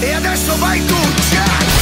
E that's vai way to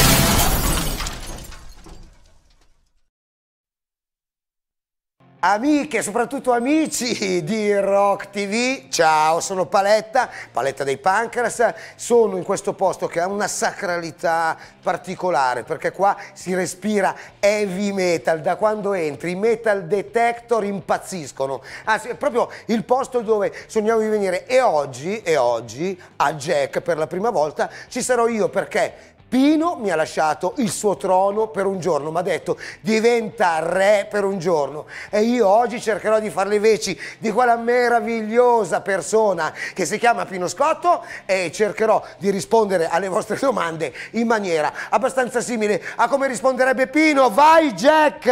Amiche, soprattutto amici di Rock TV, ciao, sono Paletta, Paletta dei Pancras, sono in questo posto che ha una sacralità particolare perché qua si respira heavy metal, da quando entri i metal detector impazziscono, anzi è proprio il posto dove sogniamo di venire e oggi, e oggi a Jack per la prima volta ci sarò io perché Pino mi ha lasciato il suo trono per un giorno, mi ha detto diventa re per un giorno e io oggi cercherò di fare le veci di quella meravigliosa persona che si chiama Pino Scotto e cercherò di rispondere alle vostre domande in maniera abbastanza simile a come risponderebbe Pino. Vai Jack!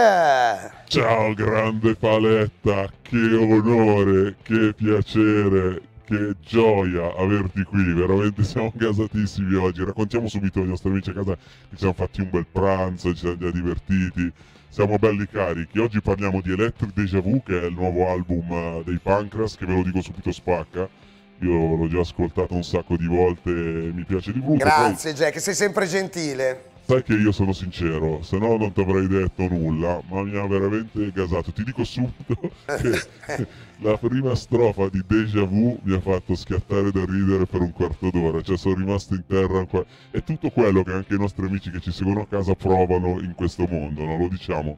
Ciao grande paletta, che onore, che piacere, che gioia averti qui, veramente siamo gasatissimi oggi. Raccontiamo subito ai nostri amici a casa che ci siamo fatti un bel pranzo, ci siamo già divertiti, siamo belli carichi. Oggi parliamo di Electric Deja Vu, che è il nuovo album eh, dei Pancras, che ve lo dico subito spacca. Io l'ho già ascoltato un sacco di volte, mi piace di brutto. Grazie poi... Jack, sei sempre gentile. Sai che io sono sincero, se no non ti avrei detto nulla, ma mi ha veramente gasato. Ti dico subito che la prima strofa di Deja Vu mi ha fatto schiattare da ridere per un quarto d'ora, cioè sono rimasto in terra. È tutto quello che anche i nostri amici che ci seguono a casa provano in questo mondo, non lo diciamo.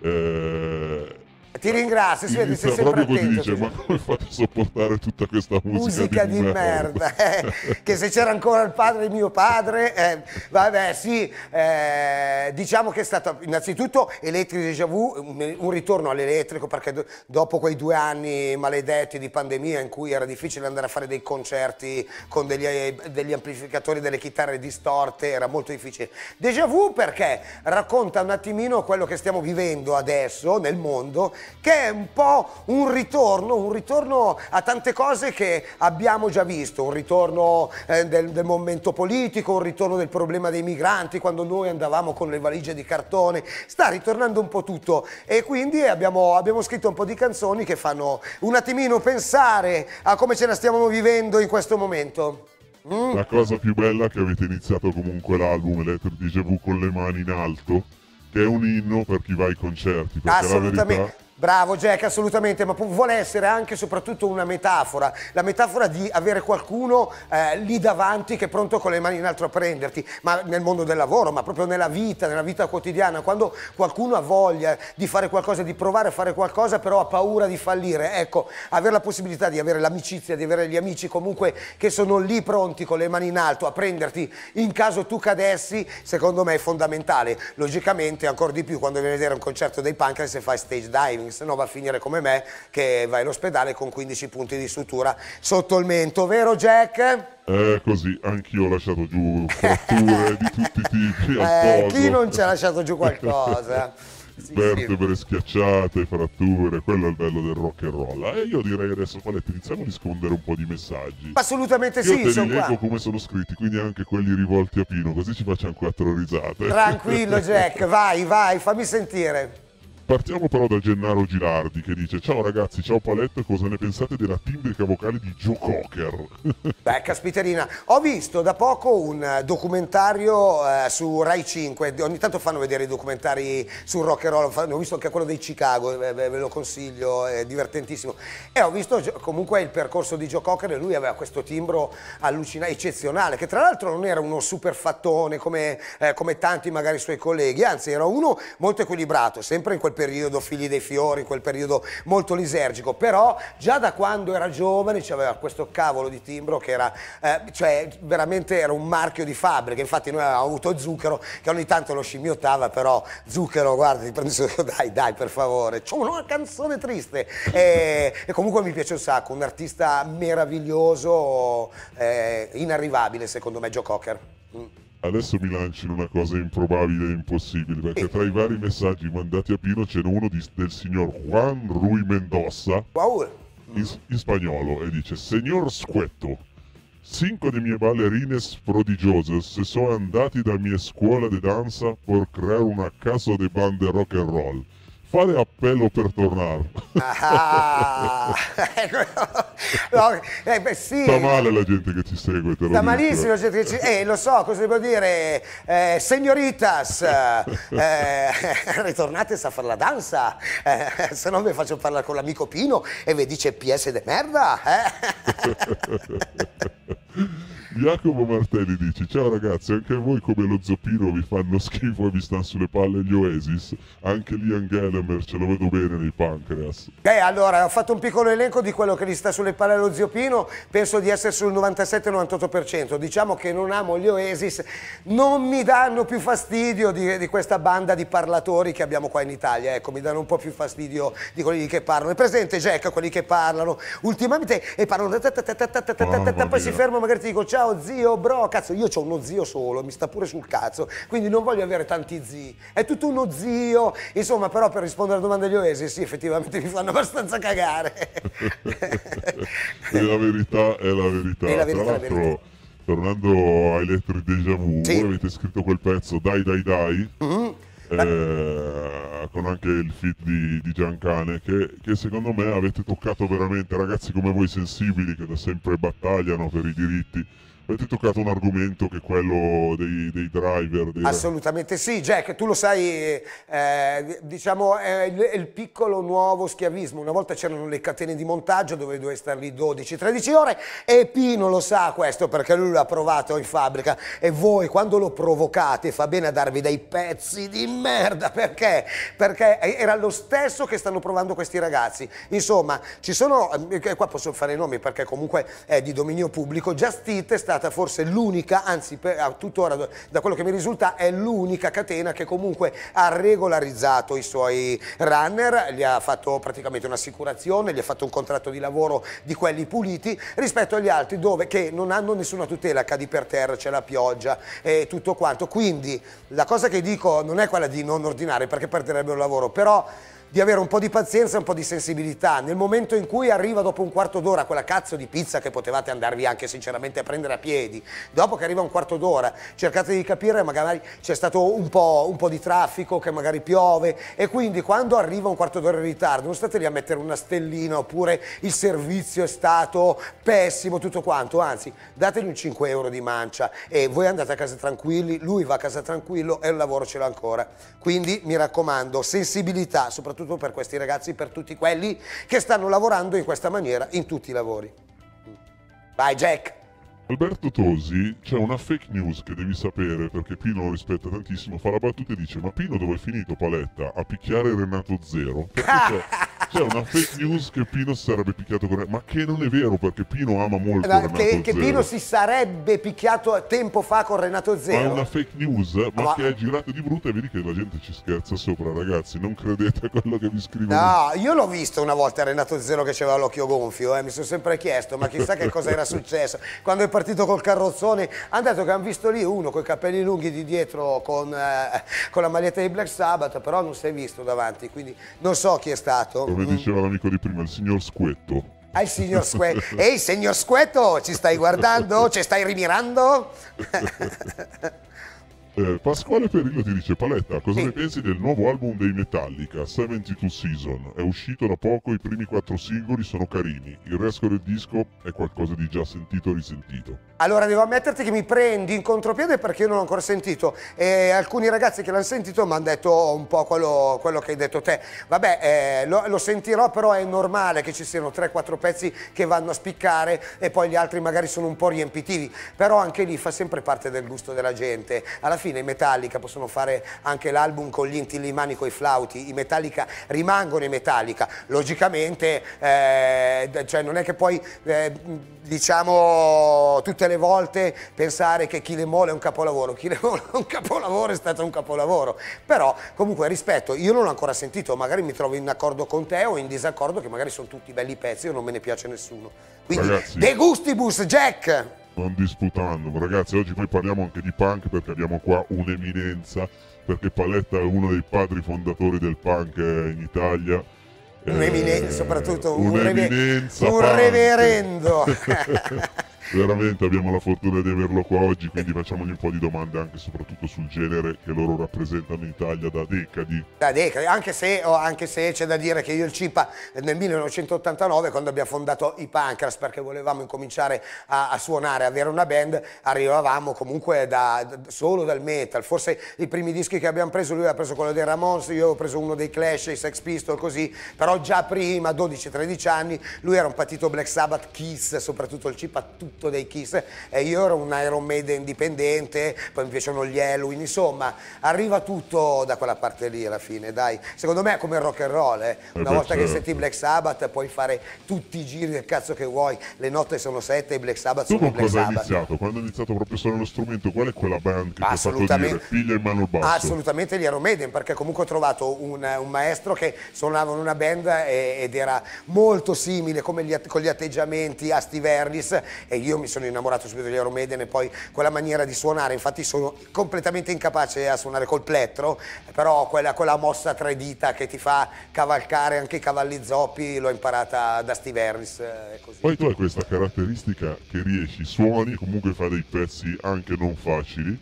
Eh, ti ringrazio, si vede, sei sempre attento. Dice, ma come fate a sopportare tutta questa musica? musica di, di, merda. merda. Eh, che se c'era ancora il padre di mio padre, eh, vabbè sì, eh, diciamo che è stato innanzitutto Electric Déjà Vu, un ritorno all'elettrico perché do, dopo quei due anni maledetti di pandemia in cui era difficile andare a fare dei concerti con degli, eh, degli amplificatori delle chitarre distorte, era molto difficile. Déjà Vu perché racconta un attimino quello che stiamo vivendo adesso nel mondo che è un po' un ritorno, un ritorno a tante cose che abbiamo già visto, un ritorno eh, del, del momento politico, un ritorno del problema dei migranti, quando noi andavamo con le valigie di cartone, sta ritornando un po' tutto e quindi abbiamo, abbiamo scritto un po' di canzoni che fanno un attimino pensare a come ce la stiamo vivendo in questo momento. Mm. La cosa più bella è che avete iniziato comunque l'album Electric DJV con le mani in alto, che è un inno per chi va ai concerti. Assolutamente. Verità... Bravo Jack, assolutamente, ma vuole essere anche e soprattutto una metafora, la metafora di avere qualcuno eh, lì davanti che è pronto con le mani in alto a prenderti, ma nel mondo del lavoro, ma proprio nella vita, nella vita quotidiana, quando qualcuno ha voglia di fare qualcosa, di provare a fare qualcosa, però ha paura di fallire, ecco, avere la possibilità di avere l'amicizia, di avere gli amici comunque che sono lì pronti con le mani in alto a prenderti in caso tu cadessi, secondo me è fondamentale, logicamente ancora di più quando vieni a vedere un concerto dei Pancras e fai stage diving, se no va a finire come me che vai all'ospedale con 15 punti di sutura sotto il mento, vero Jack? Eh, così, anch'io ho lasciato giù fratture di tutti i tipi. Eh, chi non ci ha lasciato giù qualcosa? Sì, vertebre sì. schiacciate, fratture, quello è il bello del rock and roll. E eh, io direi adesso, Paletti, iniziamo a rispondere un po' di messaggi. Assolutamente io sì, te sono li leggo come sono scritti, quindi anche quelli rivolti a Pino, così ci facciamo quattro risate. Tranquillo Jack, vai, vai, fammi sentire. Partiamo però da Gennaro Girardi che dice ciao ragazzi, ciao Paletto, cosa ne pensate della timbrica vocale di Joe Cocker? Beh, caspiterina, ho visto da poco un eh, documentario eh, su Rai 5, ogni tanto fanno vedere i documentari su rock and roll, ho visto anche quello dei Chicago, eh, ve lo consiglio, è divertentissimo. E ho visto comunque il percorso di Joe Cocker e lui aveva questo timbro allucinante, eccezionale, che tra l'altro non era uno super fattone come, eh, come tanti magari suoi colleghi, anzi era uno molto equilibrato, sempre in quel periodo periodo Figli dei Fiori, quel periodo molto lisergico, però già da quando era giovane aveva questo cavolo di timbro che era, eh, cioè veramente era un marchio di fabbrica, infatti noi avevamo avuto Zucchero che ogni tanto lo scimmiottava, però Zucchero guarda ti prendi su, dai dai per favore, c'è una canzone triste e, e, comunque mi piace un sacco, un artista meraviglioso, eh, inarrivabile secondo me Joe Cocker. Mm. Adesso mi in una cosa improbabile e impossibile, perché tra i vari messaggi mandati a Pino c'è uno di, del signor Juan Rui Mendoza. Paura! In, in spagnolo e dice: Signor Squetto, Cinque de mie bailarinas prodigiosas se sono andati da mia scuola di danza per creare una casa di bande rock and roll fare appello per tornare. Ah, eh, no, eh, beh, sì. Sta male la gente che ci segue. Te lo Sta dico. malissimo la gente che ci segue. Eh, lo so, cosa devo dire? Eh, signoritas, eh, eh, ritornate a fare la danza, se no vi faccio parlare con l'amico Pino e vi dice PS de merda. Jacopo Martelli dice: Ciao ragazzi, anche a voi come lo zoppino vi fanno schifo e vi stanno sulle palle gli Oasis. Anche Liam Gallagher ce lo vedo bene nei pancreas. Beh, allora ho fatto un piccolo elenco di quello che gli sta sulle palle allo zoppino. Penso di essere sul 97-98%. Diciamo che non amo gli Oasis, non mi danno più fastidio di, di, questa banda di parlatori che abbiamo qua in Italia. Ecco, mi danno un po' più fastidio di quelli che parlano. È presente, Jack, quelli che parlano ultimamente e parlano, poi si fermano, magari ti dico ciao ciao zio, bro, cazzo, io ho uno zio solo, mi sta pure sul cazzo, quindi non voglio avere tanti zii, è tutto uno zio, insomma, però per rispondere alla domanda degli Oesi, sì, effettivamente mi fanno abbastanza cagare. e la verità è la verità, è la verità, tra l'altro... Tornando ai a Electric Deja Vu, sì. avete scritto quel pezzo Dai Dai Dai, mm-hmm. Eh, con anche il feed di, di Giancane che, che, secondo me avete toccato veramente ragazzi come voi sensibili che da sempre battagliano per i diritti Avete toccato un argomento che è quello dei, dei driver. Dei... Assolutamente sì, Jack, tu lo sai, eh, eh, diciamo è il, è il, piccolo nuovo schiavismo. Una volta c'erano le catene di montaggio dove dovevi star lì 12-13 ore e Pino lo sa questo perché lui l'ha provato in fabbrica e voi quando lo provocate fa bene a darvi dei pezzi di merda perché? Perché era lo stesso che stanno provando questi ragazzi. Insomma, ci sono, eh, qua posso fare i nomi perché comunque è di dominio pubblico, Just Eat sta stata forse l'unica, anzi per, tuttora da quello che mi risulta è l'unica catena che comunque ha regolarizzato i suoi runner, gli ha fatto praticamente un'assicurazione, gli ha fatto un contratto di lavoro di quelli puliti rispetto agli altri dove che non hanno nessuna tutela, cadi per terra, c'è la pioggia e tutto quanto. Quindi la cosa che dico non è quella di non ordinare perché perderebbero il lavoro, però di avere un po' di pazienza e un po' di sensibilità. Nel momento in cui arriva dopo un quarto d'ora quella cazzo di pizza che potevate andarvi anche sinceramente a prendere a piedi, dopo che arriva un quarto d'ora cercate di capire magari c'è stato un po', un po', di traffico, che magari piove e quindi quando arriva un quarto d'ora in ritardo non state lì a mettere una stellina oppure il servizio è stato pessimo, tutto quanto, anzi dategli un 5 euro di mancia e voi andate a casa tranquilli, lui va a casa tranquillo e il lavoro ce l'ha ancora. Quindi mi raccomando, sensibilità, soprattutto soprattutto per questi ragazzi, per tutti quelli che stanno lavorando in questa maniera in tutti i lavori. Vai Jack! Alberto Tosi c'è una fake news che devi sapere perché Pino lo rispetta tantissimo, fa la battuta e dice ma Pino dove è finito Paletta? A picchiare Renato Zero? c'è una fake news che Pino sarebbe picchiato con Renato ma che non è vero perché Pino ama molto eh, ma Renato che, che Pino si sarebbe picchiato tempo fa con Renato Zero ma è una fake news ma, ma... che è girata di brutta e vedi che la gente ci scherza sopra ragazzi non credete a quello che vi scrivono no io l'ho visto una volta Renato Zero che aveva l'occhio gonfio eh. mi sono sempre chiesto ma chissà che cosa era successo quando è partito partito col carrozzone, hanno detto che hanno visto lì uno con i capelli lunghi di dietro con, eh, con, la maglietta di Black Sabbath, però non si è visto davanti, quindi non so chi è stato. Come mm. diceva mm. l'amico di prima, il signor Squetto. Ah, il signor Squetto. Ehi, signor Squetto, ci stai guardando? Ci stai rimirando? Eh, Pasquale Perillo ti dice Paletta, cosa ne pensi del nuovo album dei Metallica, 72 Season? È uscito da poco, i primi quattro singoli sono carini, il resto del disco è qualcosa di già sentito e risentito. Allora devo ammetterti che mi prendi in contropiede perché io non l'ho ancora sentito e alcuni ragazzi che l'hanno sentito mi hanno detto un po' quello, quello, che hai detto te. Vabbè, eh, lo, lo, sentirò però è normale che ci siano 3-4 pezzi che vanno a spiccare e poi gli altri magari sono un po' riempitivi, però anche lì fa sempre parte del gusto della gente. Alla fine i Metallica possono fare anche l'album con gli intillimani, con i flauti, i Metallica rimangono i Metallica, logicamente eh, cioè non è che poi eh, diciamo tutte le le volte pensare che chi le mole è un capolavoro. chi le mole è un capolavoro, è stato un capolavoro. Però comunque rispetto, io non l'ho ancora sentito, magari mi trovo in accordo con te o in disaccordo che magari sono tutti belli pezzi o non me ne piace nessuno. Quindi Ragazzi. De Gustibus Jack! Non disputando, ragazzi, oggi poi parliamo anche di punk perché abbiamo qua un'eminenza, perché Paletta è uno dei padri fondatori del punk eh, in Italia. Un'eminenza, eh, soprattutto un, un, reverendo. veramente abbiamo la fortuna di averlo qua oggi, quindi facciamogli un po' di domande anche soprattutto sul genere che loro rappresentano in Italia da decadi. Da decadi, anche se, oh, se c'è da dire che io e il Cipa eh, nel 1989, quando abbiamo fondato i Pancras, perché volevamo incominciare a, a suonare, avere una band, arrivavamo comunque da, da, solo dal metal. Forse i primi dischi che abbiamo preso, lui ha preso quello dei Ramones, io ho preso uno dei Clash, i Sex Pistol, così, però già prima, 12-13 anni, lui era un patito Black Sabbath, Kiss, soprattutto il Cipa, tutto tutto dei Kiss e io ero un Iron Maiden indipendente, poi mi piacciono gli Halloween, insomma, arriva tutto da quella parte lì alla fine, dai. Secondo me è come il rock and roll, eh. una mm -hmm. volta che mm-hmm. senti Black Sabbath puoi fare tutti i giri del cazzo che vuoi, le notte sono sette, i Black Sabbath tu sono Black Sabbath. Hai iniziato? Quando hai iniziato proprio solo lo strumento, qual è quella band che ti ha fatto dire piglia in mano basso? Assolutamente gli Iron Maiden, perché comunque ho trovato un, un maestro che suonava in una band e, ed era molto simile gli, con gli atteggiamenti a Steve Harris e io io mi sono innamorato subito degli Euromeden e poi quella maniera di suonare, infatti sono completamente incapace a suonare col plettro, però quella, quella mossa tre dita che ti fa cavalcare anche i cavalli zoppi l'ho imparata da Steve Harris eh, così. Poi tu hai questa caratteristica che riesci, suoni, comunque fai dei pezzi anche non facili,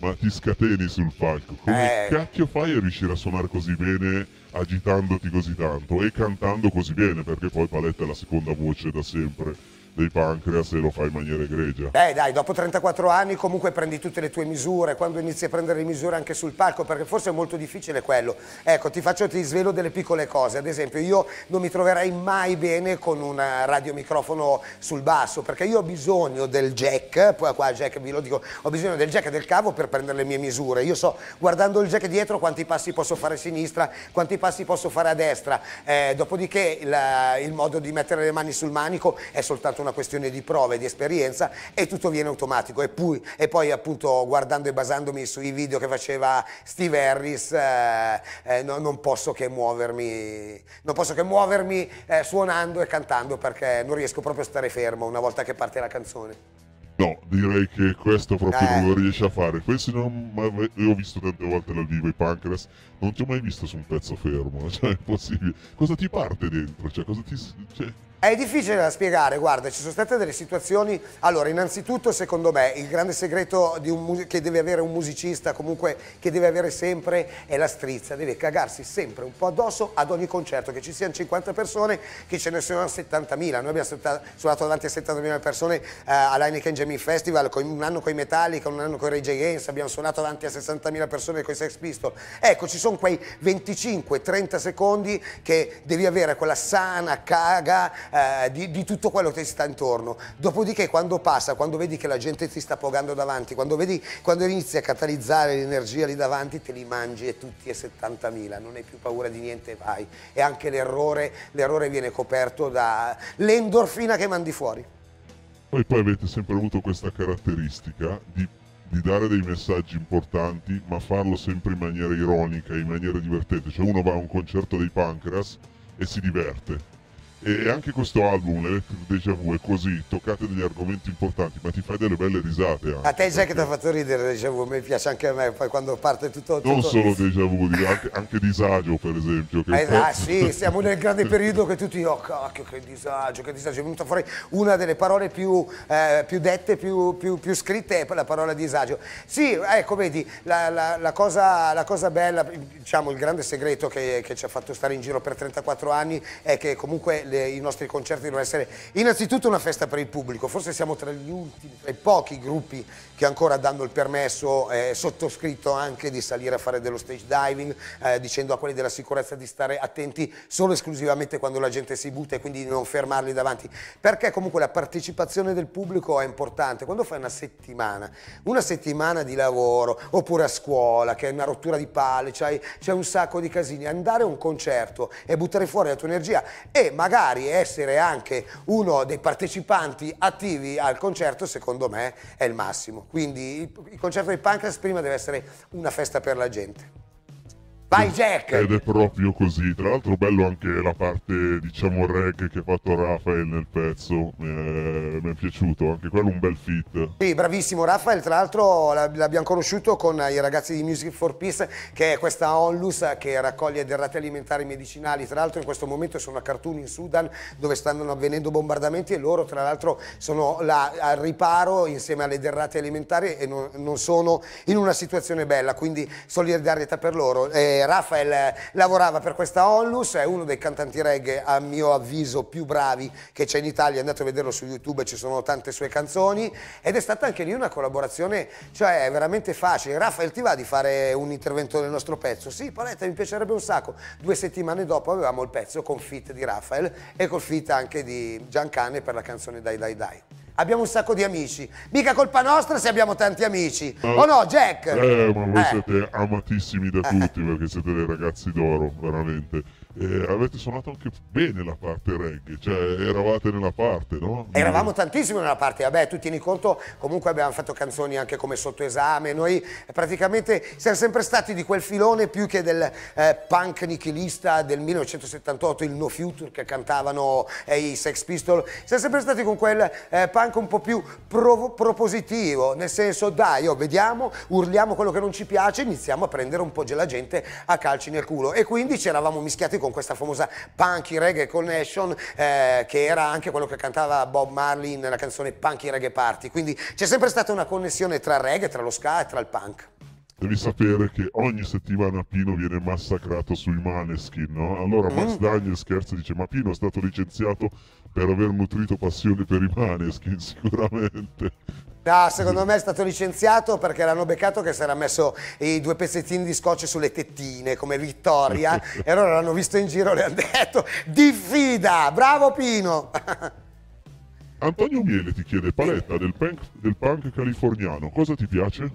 ma ti scateni sul palco. Come eh... cacchio fai a riuscire a suonare così bene, agitandoti così tanto e cantando così bene, perché poi Paletta è la seconda voce da sempre dei pancreas e lo fai in maniera egregia. Beh dai, dopo 34 anni comunque prendi tutte le tue misure, quando inizi a prendere le misure anche sul palco, perché forse è molto difficile quello. Ecco, ti faccio, ti svelo delle piccole cose, ad esempio io non mi troverei mai bene con un radiomicrofono sul basso, perché io ho bisogno del jack, poi qua jack vi lo dico, ho bisogno del jack e del cavo per prendere le mie misure, io so guardando il jack dietro quanti passi posso fare a sinistra, quanti passi posso fare a destra, eh, dopodiché il, il modo di mettere le mani sul manico è soltanto una una questione di prove, di esperienza e tutto viene automatico e poi, e poi appunto guardando e basandomi sui video che faceva Steve Harris eh, eh, no, non posso che muovermi, non posso che muovermi eh, suonando e cantando perché non riesco proprio a stare fermo una volta che parte la canzone. No, direi che questo proprio eh. non lo eh. riesce a fare. Questo non ho visto tante volte dal vivo i pancreas, non ti ho mai visto su un pezzo fermo, cioè è impossibile. Cosa ti parte dentro? Cioè, cosa ti... Cioè... È difficile da spiegare, guarda, ci sono state delle situazioni, allora innanzitutto secondo me il grande segreto un, che deve avere un musicista, comunque che deve avere sempre, è la strizza, deve cagarsi sempre un po' addosso ad ogni concerto, che ci siano 50 persone, che ce ne siano 70.000, noi abbiamo suonato davanti a 70.000 persone eh, all'Heineken Jamie Festival, con, un anno con i Metallica, un anno con i Ray J. Gaines, abbiamo suonato davanti a 60.000 persone con i Sex Pistol, ecco ci sono quei 25-30 secondi che devi avere quella sana caga, eh, di, di, tutto quello che ti sta intorno. Dopodiché quando passa, quando vedi che la gente ti sta pogando davanti, quando, vedi, quando inizi a catalizzare l'energia lì davanti, te li mangi e tutti e 70.000, non hai più paura di niente vai. E anche l'errore, l'errore viene coperto dall'endorfina che mandi fuori. Voi poi avete sempre avuto questa caratteristica di di dare dei messaggi importanti, ma farlo sempre in maniera ironica, in maniera divertente. Cioè uno va a un concerto dei Pancras e si diverte. E anche questo album, Electric Deja Vu, è così, toccate degli argomenti importanti, ma ti fai delle belle risate. Anche, a te già perché... che ti ha fatto ridere Deja Vu, mi piace anche a me, poi quando parte tutto... tutto... Non solo Deja Vu, anche, anche Disagio per esempio. Che eh, ah sì, siamo nel grande periodo che tutti, oh cacchio che disagio, che disagio, è venuta fuori una delle parole più, eh, più dette, più, più, più, scritte è la parola disagio. Sì, ecco vedi, la, la, la, cosa, la cosa, bella, diciamo il grande segreto che, che ci ha fatto stare in giro per 34 anni è che comunque le i nostri concerti devono essere innanzitutto una festa per il pubblico, forse siamo tra gli ultimi, tra i pochi gruppi che ancora danno il permesso eh, sottoscritto anche di salire a fare dello stage diving, eh, dicendo a quelli della sicurezza di stare attenti solo esclusivamente quando la gente si butta e quindi di non fermarli davanti, perché comunque la partecipazione del pubblico è importante. Quando fai una settimana, una settimana di lavoro, oppure a scuola, che è una rottura di palle, c'è cioè, un sacco di casini, andare a un concerto e buttare fuori la tua energia e magari essere anche uno dei partecipanti attivi al concerto, secondo me, è il massimo. Quindi il, il concerto di Pancras prima deve essere una festa per la gente. Vai Jack! Ed è proprio così, tra l'altro bello anche la parte diciamo reggae che ha fatto Rafael nel pezzo, mi è piaciuto, anche quello un bel fit. Sì, bravissimo Rafael, tra l'altro l'abbiamo conosciuto con i ragazzi di Music for Peace che è questa onlus che raccoglie derrate alimentari medicinali, tra l'altro in questo momento sono a Khartoum in Sudan dove stanno avvenendo bombardamenti e loro tra l'altro sono là, al riparo insieme alle derrate alimentari e non, non, sono in una situazione bella, quindi solidarietà per loro. Eh, eh, Rafael lavorava per questa Onlus, è uno dei cantanti reggae a mio avviso più bravi che c'è in Italia, andate a vederlo su YouTube, ci sono tante sue canzoni ed è stata anche lì una collaborazione, cioè veramente facile. Rafael ti va di fare un intervento nel nostro pezzo? Sì, Paletta, mi piacerebbe un sacco. Due settimane dopo avevamo il pezzo con fit di Rafael e con fit anche di Giancane per la canzone Dai Dai Dai abbiamo un sacco di amici. Mica colpa nostra se abbiamo tanti amici. o oh no, Jack? Eh, ma voi eh. siete amatissimi da eh. tutti perché siete dei ragazzi d'oro, veramente eh, avete suonato anche bene la parte reggae, cioè eravate nella parte, no? Eravamo tantissimo nella parte, vabbè tu tieni conto, comunque abbiamo fatto canzoni anche come sottoesame, noi praticamente siamo sempre stati di quel filone più che del eh, punk nichilista del 1978, il No Future che cantavano eh, i Sex Pistols, siamo sempre stati con quel eh, punk un po' più pro propositivo, nel senso dai, oh, vediamo, urliamo quello che non ci piace, iniziamo a prendere un po' la gente a calci nel culo e quindi ci eravamo mischiati con con questa famosa Punky Reggae Connection eh, che era anche quello che cantava Bob Marley nella canzone Punky Reggae Party, quindi c'è sempre stata una connessione tra reggae, tra lo ska e tra il punk. Devi sapere che ogni settimana Pino viene massacrato sui Maneskin, no? Allora Max mm. Daniel scherza dice ma Pino è stato licenziato per aver nutrito passione per i Maneskin, sicuramente. No, secondo me è stato licenziato perché l'hanno beccato che si era messo i due pezzettini di scotch sulle tettine come Vittoria e allora l'hanno visto in giro e le hanno detto diffida, bravo Pino! Antonio Miele ti chiede paletta del punk, del punk californiano, cosa ti piace?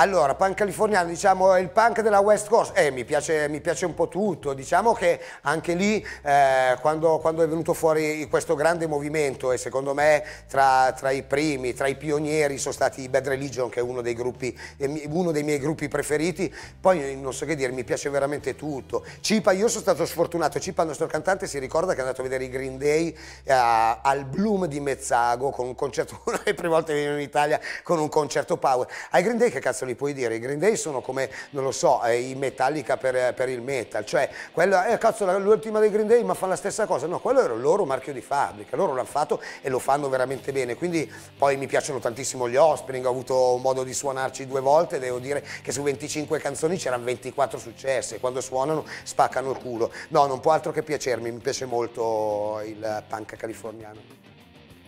Allora, punk californiano, diciamo, è il punk della West Coast, eh, mi piace, mi piace un po' tutto, diciamo che anche lì, eh, quando, quando, è venuto fuori questo grande movimento, e secondo me tra, tra, i primi, tra i pionieri, sono stati i Bad Religion, che è uno dei, gruppi, eh, uno dei miei gruppi preferiti, poi non so che dire, mi piace veramente tutto. Cipa, io sono stato sfortunato, Cipa, il nostro cantante, si ricorda che è andato a vedere i Green Day eh, al Bloom di Mezzago, con un concerto, una delle prime volte che venivo in Italia, con un concerto power. Ai Green Day che cazzo li puoi dire, i Green Day sono come, non lo so, eh, i Metallica per, eh, per il metal, cioè, quella, eh, cazzo, l'ultima dei Green Day ma fa la stessa cosa, no, quello era il loro marchio di fabbrica, loro l'hanno fatto e lo fanno veramente bene, quindi poi mi piacciono tantissimo gli Offspring, ho avuto modo di suonarci due volte, devo dire che su 25 canzoni c'erano 24 successi, e quando suonano spaccano il culo, no, non può altro che piacermi, mi piace molto il punk californiano.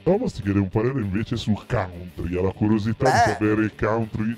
Thomas ti chiede un parere invece sul country, ha la curiosità Beh. di sapere il country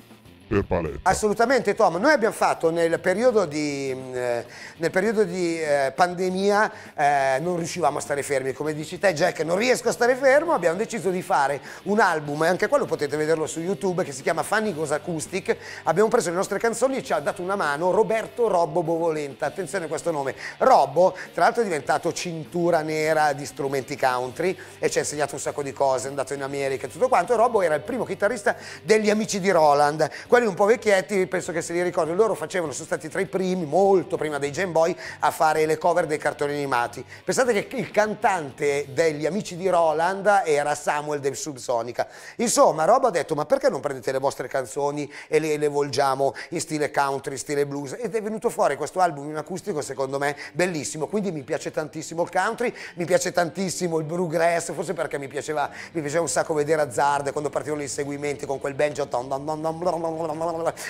per paletta. Assolutamente Tom, noi abbiamo fatto nel periodo di, mm, eh, nel periodo di eh, pandemia eh, non riuscivamo a stare fermi, come dici te Jack, non riesco a stare fermo, abbiamo deciso di fare un album e anche quello potete vederlo su YouTube che si chiama Fanny Goes Acoustic, abbiamo preso le nostre canzoni e ci ha dato una mano Roberto Robbo Bovolenta, attenzione a questo nome, Robbo tra l'altro è diventato cintura nera di strumenti country e ci ha insegnato un sacco di cose, è andato in America e tutto quanto, Robbo era il primo chitarrista degli Amici di Roland, quelli quelli un po' vecchietti penso che se li ricordi, loro facevano, sono stati tra i primi, molto prima dei Gen Boy, a fare le cover dei cartoni animati. Pensate che il cantante degli amici di Roland era Samuel del Subsonica. Insomma, Rob ha detto, ma perché non prendete le vostre canzoni e le, le volgiamo in stile country, in stile blues? Ed è venuto fuori questo album in acustico, secondo me, bellissimo. Quindi mi piace tantissimo il country, mi piace tantissimo il bluegrass, forse perché mi piaceva, mi piaceva un sacco vedere Azzard quando partivano gli inseguimenti con quel banjo. Don don don don don don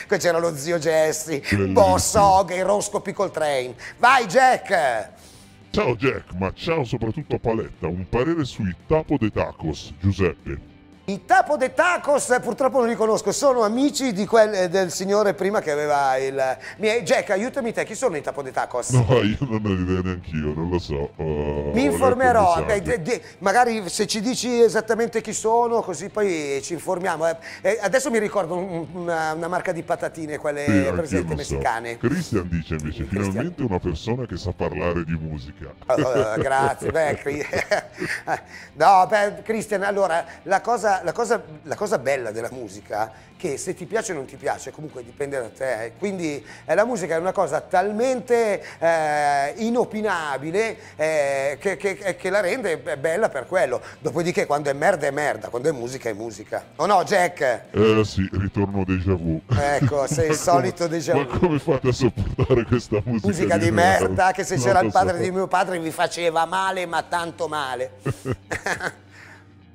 Qui c'era lo zio Jesse, Boss Hog e Rosco Piccoltrain. Vai Jack! Ciao Jack, ma ciao soprattutto a Paletta, un parere sui Tapo de Tacos, Giuseppe. I Tapo de Tacos eh, purtroppo non li conosco, sono amici quel, eh, del signore prima che aveva il... Eh, Jack, aiutami te, chi sono i Tapo de Tacos? No, io non ho idea neanche io, non lo so. Uh, Mi informerò, Beh, magari se ci dici esattamente chi sono, così poi ci informiamo. Eh, adesso mi ricordo una, una, marca di patatine, quelle sì, presenti messicane. So. Christian dice invece, Christian. finalmente una persona che sa parlare di musica. Uh, grazie, beh, no, beh, Christian, allora, la cosa la, cosa, la cosa bella della musica, che se ti piace o non ti piace, comunque dipende da te. Eh. Quindi eh, la musica è una cosa talmente eh, inopinabile eh, che, che, che, la rende bella per quello. Dopodiché quando è merda è merda, quando è musica è musica. O oh no, Jack? Eh sì, ritorno déjà vu. Ecco, sei il solito déjà vu. Ma come fate a sopportare questa musica? Musica di, di merda, merda, che se c'era il padre so. di mio padre mi faceva male, ma tanto male.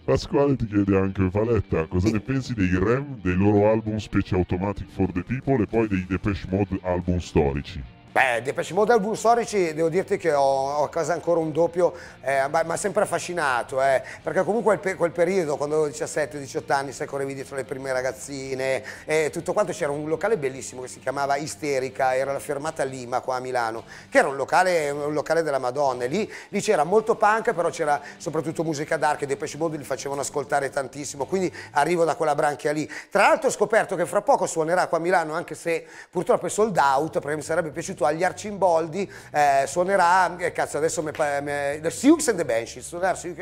Pasquale ti chiede anche Valetta cosa ne pensi dei Rem, dei loro album specie Automatic for the People e poi dei Depeche Mode album storici. Beh, Depeche Mode al Bursorici, devo dirti che ho, ho a casa ancora un doppio, eh, mi ha sempre affascinato, eh, perché comunque quel, quel, periodo, quando avevo 17-18 anni, sai, correvi dietro le prime ragazzine eh, tutto quanto, c'era un locale bellissimo che si chiamava Isterica, era la fermata Lima, qua a Milano, che era un locale, un locale della Madonna, lì, lì c'era molto punk, però c'era soprattutto musica dark e Depeche Mode li facevano ascoltare tantissimo, quindi arrivo da quella branchia lì. Tra l'altro ho scoperto che fra poco suonerà qua a Milano, anche se purtroppo è sold out, perché mi sarebbe piaciuto uscito agli Arcimboldi, eh, suonerà, eh, cazzo adesso me, me, the Sioux and the Banshee, suonerà Sioux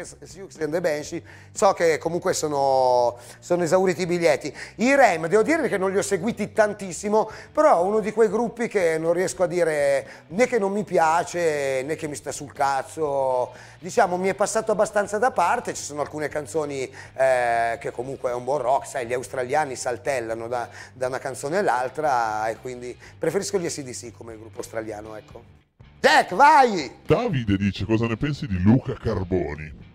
and the Banshee, so che comunque sono, sono esauriti i biglietti. I Rem, devo dire che non li ho seguiti tantissimo, però uno di quei gruppi che non riesco a dire né che non mi piace né che mi sta sul cazzo, diciamo mi è passato abbastanza da parte, ci sono alcune canzoni eh, che comunque è un buon rock, sai, gli australiani saltellano da, da una canzone all'altra e quindi preferisco gli SDC come gruppo australiano, ecco. Jack, vai! Davide dice cosa ne pensi di Luca Carboni.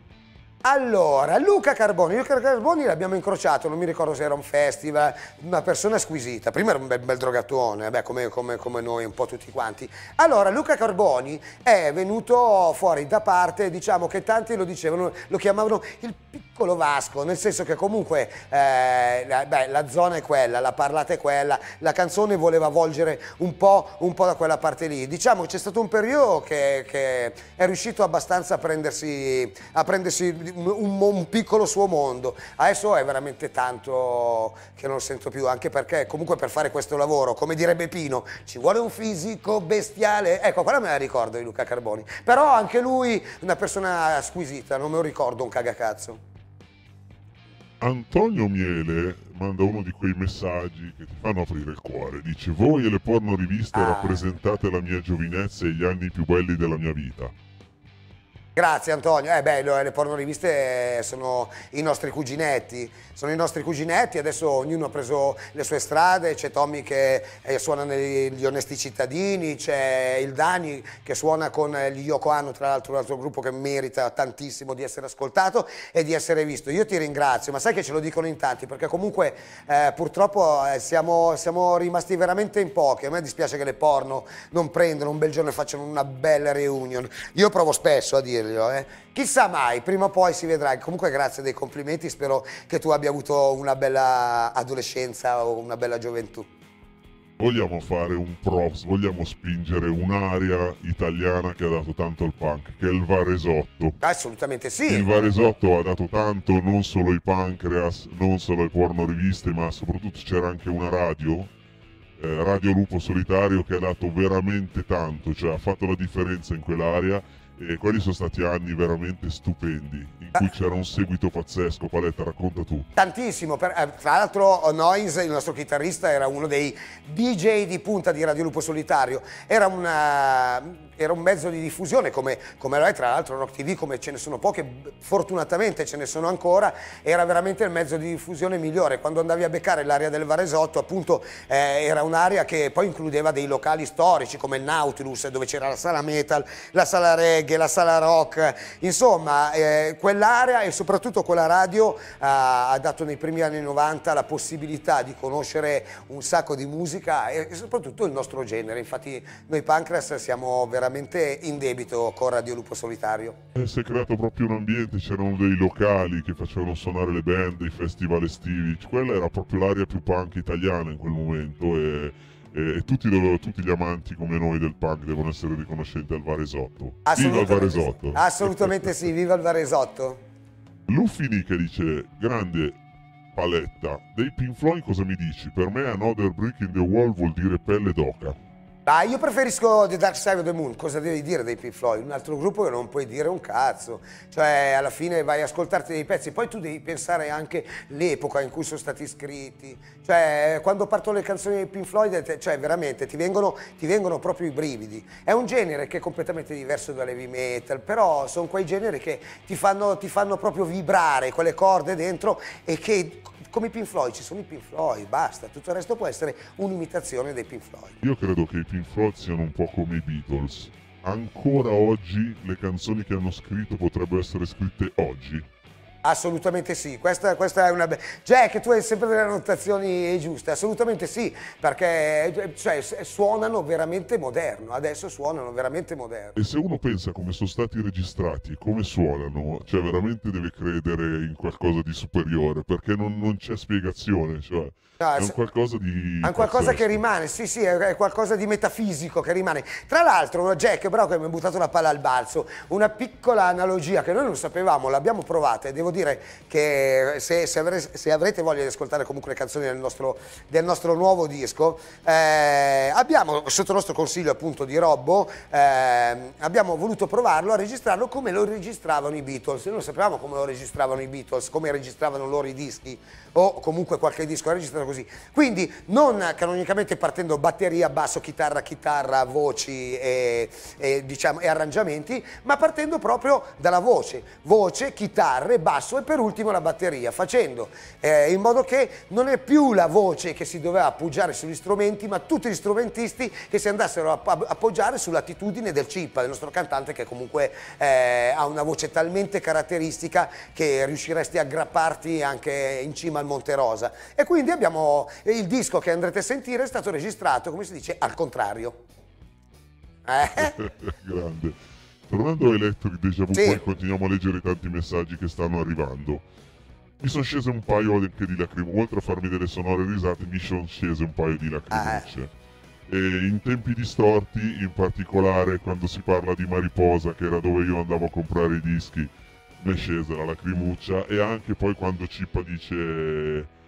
Allora, Luca Carboni, Luca Carboni l'abbiamo incrociato, non mi ricordo se era un festival, una persona squisita, prima era un bel, bel drogatone, beh, come, come, come, noi un po' tutti quanti. Allora, Luca Carboni è venuto fuori da parte, diciamo che tanti lo dicevano, lo chiamavano il piccolo Piccolo Vasco, nel senso che comunque eh, la, beh, la zona è quella, la parlata è quella, la canzone voleva volgere un po', un po da quella parte lì. Diciamo che c'è stato un periodo che, che, è riuscito abbastanza a prendersi, a prendersi un, un, piccolo suo mondo. Adesso è veramente tanto che non lo sento più, anche perché comunque per fare questo lavoro, come direbbe Pino, ci vuole un fisico bestiale. Ecco, quella me la ricordo di Luca Carboni. Però anche lui, una persona squisita, non me lo ricordo un cagacazzo. Antonio Miele manda uno di quei messaggi che ti fanno aprire il cuore. Dice: Voi e le porno riviste ah. rappresentate la mia giovinezza e gli anni più belli della mia vita. Grazie Antonio, eh beh, le pornoriviste eh, sono i nostri cuginetti, sono i nostri cuginetti, adesso ognuno ha preso le sue strade, c'è Tommy che eh, suona negli Onesti Cittadini, c'è il Dani che suona con eh, gli Yoko Anno, tra l'altro un altro gruppo che merita tantissimo di essere ascoltato e di essere visto. Io ti ringrazio, ma sai che ce lo dicono in tanti, perché comunque eh, purtroppo eh, siamo, siamo, rimasti veramente in pochi, a me dispiace che le porno non prendano un bel giorno e facciano una bella reunion, io provo spesso a dire dirglielo. Eh. Chissà mai, prima o poi si vedrà. Comunque grazie dei complimenti, spero che tu abbia avuto una bella adolescenza o una bella gioventù. Vogliamo fare un props, vogliamo spingere un'area italiana che ha dato tanto al punk, che è il Varesotto. Assolutamente sì. Il Varesotto ha dato tanto non solo ai pancreas, non solo ai porno riviste, ma soprattutto c'era anche una radio eh, Radio Lupo Solitario che ha dato veramente tanto, cioè ha fatto la differenza in quell'area e quelli sono stati anni veramente stupendi, in cui ah. c'era un seguito pazzesco. Paletta, racconta tu. Tantissimo, per, eh, tra l'altro Noise, il nostro chitarrista, era uno dei DJ di punta di Radio Lupo Solitario. Era una eh, era un mezzo di diffusione come, come è tra l'altro Rock TV come ce ne sono poche, fortunatamente ce ne sono ancora, era veramente il mezzo di diffusione migliore. Quando andavi a beccare l'area del Varesotto appunto eh, era un'area che poi includeva dei locali storici come il Nautilus dove c'era la sala metal, la sala reggae, la sala rock, insomma eh, quell'area e soprattutto quella radio eh, ha dato nei primi anni 90 la possibilità di conoscere un sacco di musica e soprattutto il nostro genere, infatti noi Pancras siamo veramente veramente in debito con Radio Lupo Solitario. E eh, si è creato proprio un ambiente, c'erano dei locali che facevano suonare le band, dei festival estivi, quella era proprio l'aria più punk italiana in quel momento e, e, e tutti, devono, tutti, gli amanti come noi del punk devono essere riconoscenti al Varesotto. Viva il Varesotto! Assolutamente sì, viva il Varesotto! Luffini che dice, grande, paletta. Dei Pink Floyd cosa mi dici? Per me Another Brick in the Wall vuol dire pelle d'oca. Ah, io preferisco The Dark Side of the Moon, cosa devi dire dei Pink Floyd? Un altro gruppo che non puoi dire un cazzo, cioè alla fine vai a ascoltarti dei pezzi, poi tu devi pensare anche all'epoca in cui sono stati scritti, cioè quando partono le canzoni dei Pink Floyd, cioè veramente ti vengono, ti vengono proprio i brividi. È un genere che è completamente diverso heavy metal, però sono quei generi che ti fanno, ti fanno proprio vibrare quelle corde dentro e che come i Pink Floyd ci sono i Pink Floyd, basta, tutto il resto può essere un'imitazione dei Pink Floyd. Io credo che i Pink Floyd siano un po' come i Beatles. Ancora oggi le canzoni che hanno scritto potrebbero essere scritte oggi. Assolutamente sì, questa, questa, è una... Be- Jack, tu hai sempre delle annotazioni giuste, assolutamente sì, perché cioè, suonano veramente moderno, adesso suonano veramente moderno. E se uno pensa come sono stati registrati, come suonano, cioè veramente deve credere in qualcosa di superiore, perché non, non c'è spiegazione, cioè... No, ah, è un qualcosa di... È un qualcosa che rimane, sì sì, è qualcosa di metafisico che rimane. Tra l'altro Jack però che mi ha buttato la palla al balzo, una piccola analogia che noi non sapevamo, l'abbiamo provata e devo dire che se, se, avre, se, avrete voglia di ascoltare comunque le canzoni del nostro, del nostro nuovo disco, eh, abbiamo sotto il nostro consiglio appunto di Robbo, eh, abbiamo voluto provarlo a registrarlo come lo registravano i Beatles, noi non sapevamo come lo registravano i Beatles, come registravano loro i dischi o comunque qualche disco registrato così. Quindi non canonicamente partendo batteria, basso, chitarra, chitarra, voci e, e, diciamo, e arrangiamenti, ma partendo proprio dalla voce, voce, chitarre, basso e per ultimo la batteria, facendo eh, in modo che non è più la voce che si doveva appoggiare sugli strumenti, ma tutti gli strumentisti che si andassero a appoggiare sull'attitudine del cipa, del nostro cantante che comunque eh, ha una voce talmente caratteristica che riusciresti a aggrapparti anche in cima al Rosa. E quindi abbiamo eh, il disco che andrete a sentire è stato registrato, come si dice, al contrario. Eh? Grande. Tornando a Electric Deja Vu, sì. poi continuiamo a leggere tanti messaggi che stanno arrivando. Mi sono scese un paio anche di lacrime, oltre a farmi delle sonore risate, mi sono scese un paio di lacrime. Ah. Eh. E in tempi distorti, in particolare quando si parla di Mariposa, che era dove io andavo a comprare i dischi, mi è scesa la lacrimuccia e anche poi quando Cippa dice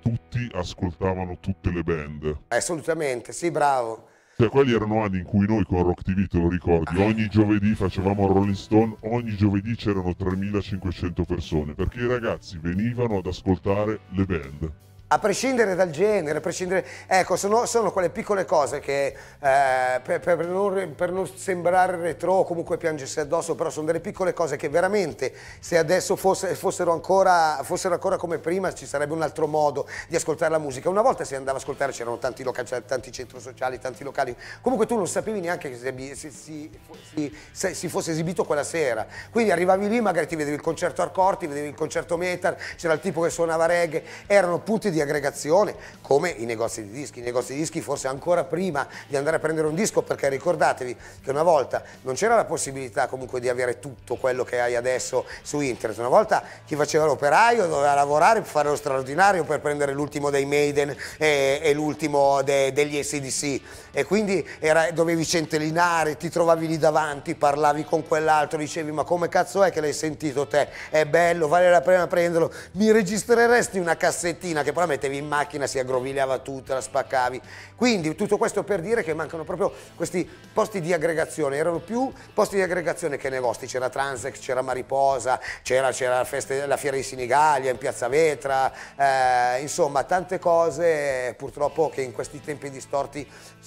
tutti ascoltavano tutte le band. Assolutamente, sì, bravo. Cioè, quelli erano anni in cui noi con Rock TV, te lo ricordi, ah. ogni giovedì facevamo Rolling Stone, ogni giovedì c'erano 3500 persone, perché i ragazzi venivano ad ascoltare le band. A prescindere dal genere, a prescindere... Ecco, sono, sono quelle piccole cose che eh, per, per, non, per, non, sembrare retro o comunque piangersi addosso, però sono delle piccole cose che veramente se adesso fosse, fossero, ancora, fossero, ancora, come prima ci sarebbe un altro modo di ascoltare la musica. Una volta si andava ad ascoltare, c'erano tanti, tanti, centri sociali, tanti locali, comunque tu non sapevi neanche se, se, se, se si fosse esibito quella sera. Quindi arrivavi lì, magari ti vedevi il concerto hardcore, ti vedevi il concerto metal, c'era il tipo che suonava reggae, erano punti di di aggregazione come i negozi di dischi, i negozi di dischi forse ancora prima di andare a prendere un disco perché ricordatevi che una volta non c'era la possibilità comunque di avere tutto quello che hai adesso su internet, una volta chi faceva l'operaio doveva lavorare per fare lo straordinario per prendere l'ultimo dei Maiden e, e l'ultimo de, degli SDC e quindi era, dovevi centellinare, ti trovavi lì davanti, parlavi con quell'altro, dicevi ma come cazzo è che l'hai sentito te? È bello, vale la pena prenderlo, mi registreresti una cassettina che però mettevi in macchina, si aggrovigliava tutta, la spaccavi. Quindi tutto questo per dire che mancano proprio questi posti di aggregazione, erano più posti di aggregazione che negozi, c'era Transex, c'era Mariposa, c'era la, la, fiera di Sinigaglia in Piazza Vetra, eh, insomma tante cose purtroppo che in questi tempi distorti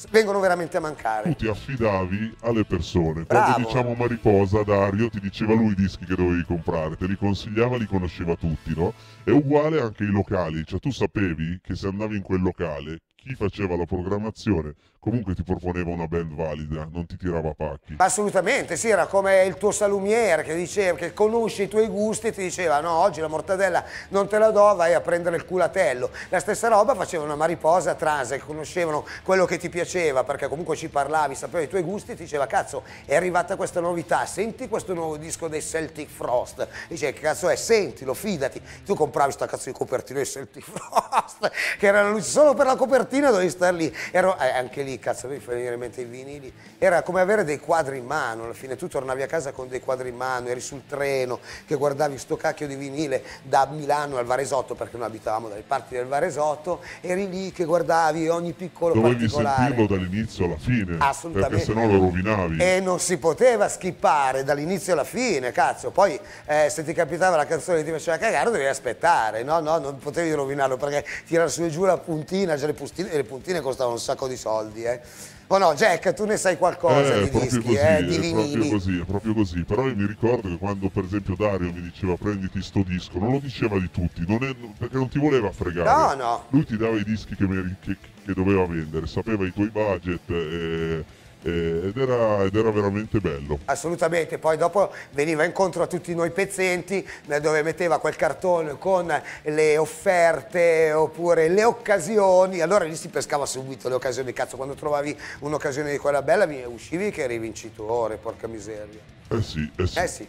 vengono veramente a mancare. Tu ti affidavi alle persone. Bravo. Quando diciamo Mariposa, Dario ti diceva lui i dischi che dovevi comprare, te li consigliava, li conosceva tutti, no? È uguale anche i locali, cioè tu sapevi che se andavi in quel locale, chi faceva la programmazione comunque ti proponeva una band valida, non ti tirava pacchi. Assolutamente, sì, era come il tuo salumiere che diceva che conosce i tuoi gusti e ti diceva no, oggi la mortadella non te la do, vai a prendere il culatello. La stessa roba facevano a Mariposa, Transa, che conoscevano quello che ti piaceva, perché comunque ci parlavi, sapevi i tuoi gusti e ti diceva cazzo, è arrivata questa novità, senti questo nuovo disco dei Celtic Frost. Dice che cazzo è, sentilo, fidati. Tu compravi sta cazzo di copertina dei Celtic Frost, che era luce solo per la copertina dovevi star lì. Ero eh, anche lì vinili, cazzo, mi fa venire in mente i vinili, era come avere dei quadri in mano, alla fine tu tornavi a casa con dei quadri in mano, eri sul treno che guardavi sto cacchio di vinile da Milano al Varesotto, perché noi abitavamo dalle parti del Varesotto, eri lì che guardavi ogni piccolo Dovevi particolare. Dovevi sentirlo dall'inizio alla fine, Assolutamente. perché sennò lo rovinavi. E non si poteva skippare dall'inizio alla fine, cazzo, poi eh, se ti capitava la canzone che ti faceva cagare dovevi aspettare, no, no, non potevi rovinarlo perché tirare su e giù la puntina, già le, pustine, le puntine costavano un sacco di soldi soldi, eh. oh no, Jack, tu ne sai qualcosa eh, di dischi, così, eh, eh di vinili. È proprio così, è proprio così. Però io mi ricordo che quando per esempio Dario mi diceva prenditi sto disco, non lo diceva di tutti, non è, perché non ti voleva fregare. No, no. Lui ti dava i dischi che, che, che doveva vendere, sapeva i tuoi budget. Eh, eh, ed era, ed era, veramente bello. Assolutamente, poi dopo veniva incontro a tutti noi pezzenti eh, dove metteva quel cartone con le offerte oppure le occasioni, allora lì si pescava subito le occasioni, cazzo quando trovavi un'occasione di quella bella uscivi che eri vincitore, porca miseria. Eh sì, eh sì. Eh sì.